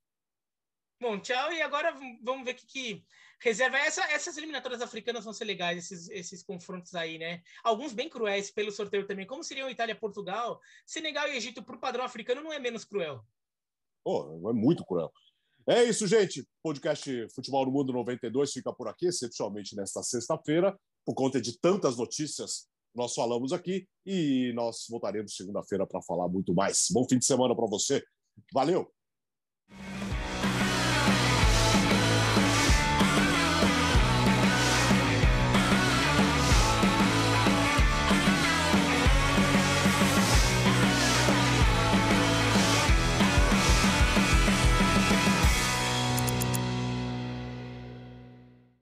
Bom, tchau e agora vamos ver o que, que, reserva. Essa, essas eliminatórias africanas vão ser legais, esses, esses confrontos aí, né? Alguns bem cruéis pelo sorteio também, como seriam Itália, Portugal, Senegal e Egito, para o padrão africano, não é menos cruel. Oh, é muito cruel. É isso, gente. Podcast Futebol no Mundo 92 fica por aqui, excepcionalmente nesta sexta-feira, por conta de tantas notícias nós falamos aqui e nós voltaremos segunda-feira para falar muito mais. Bom fim de semana para você. Valeu!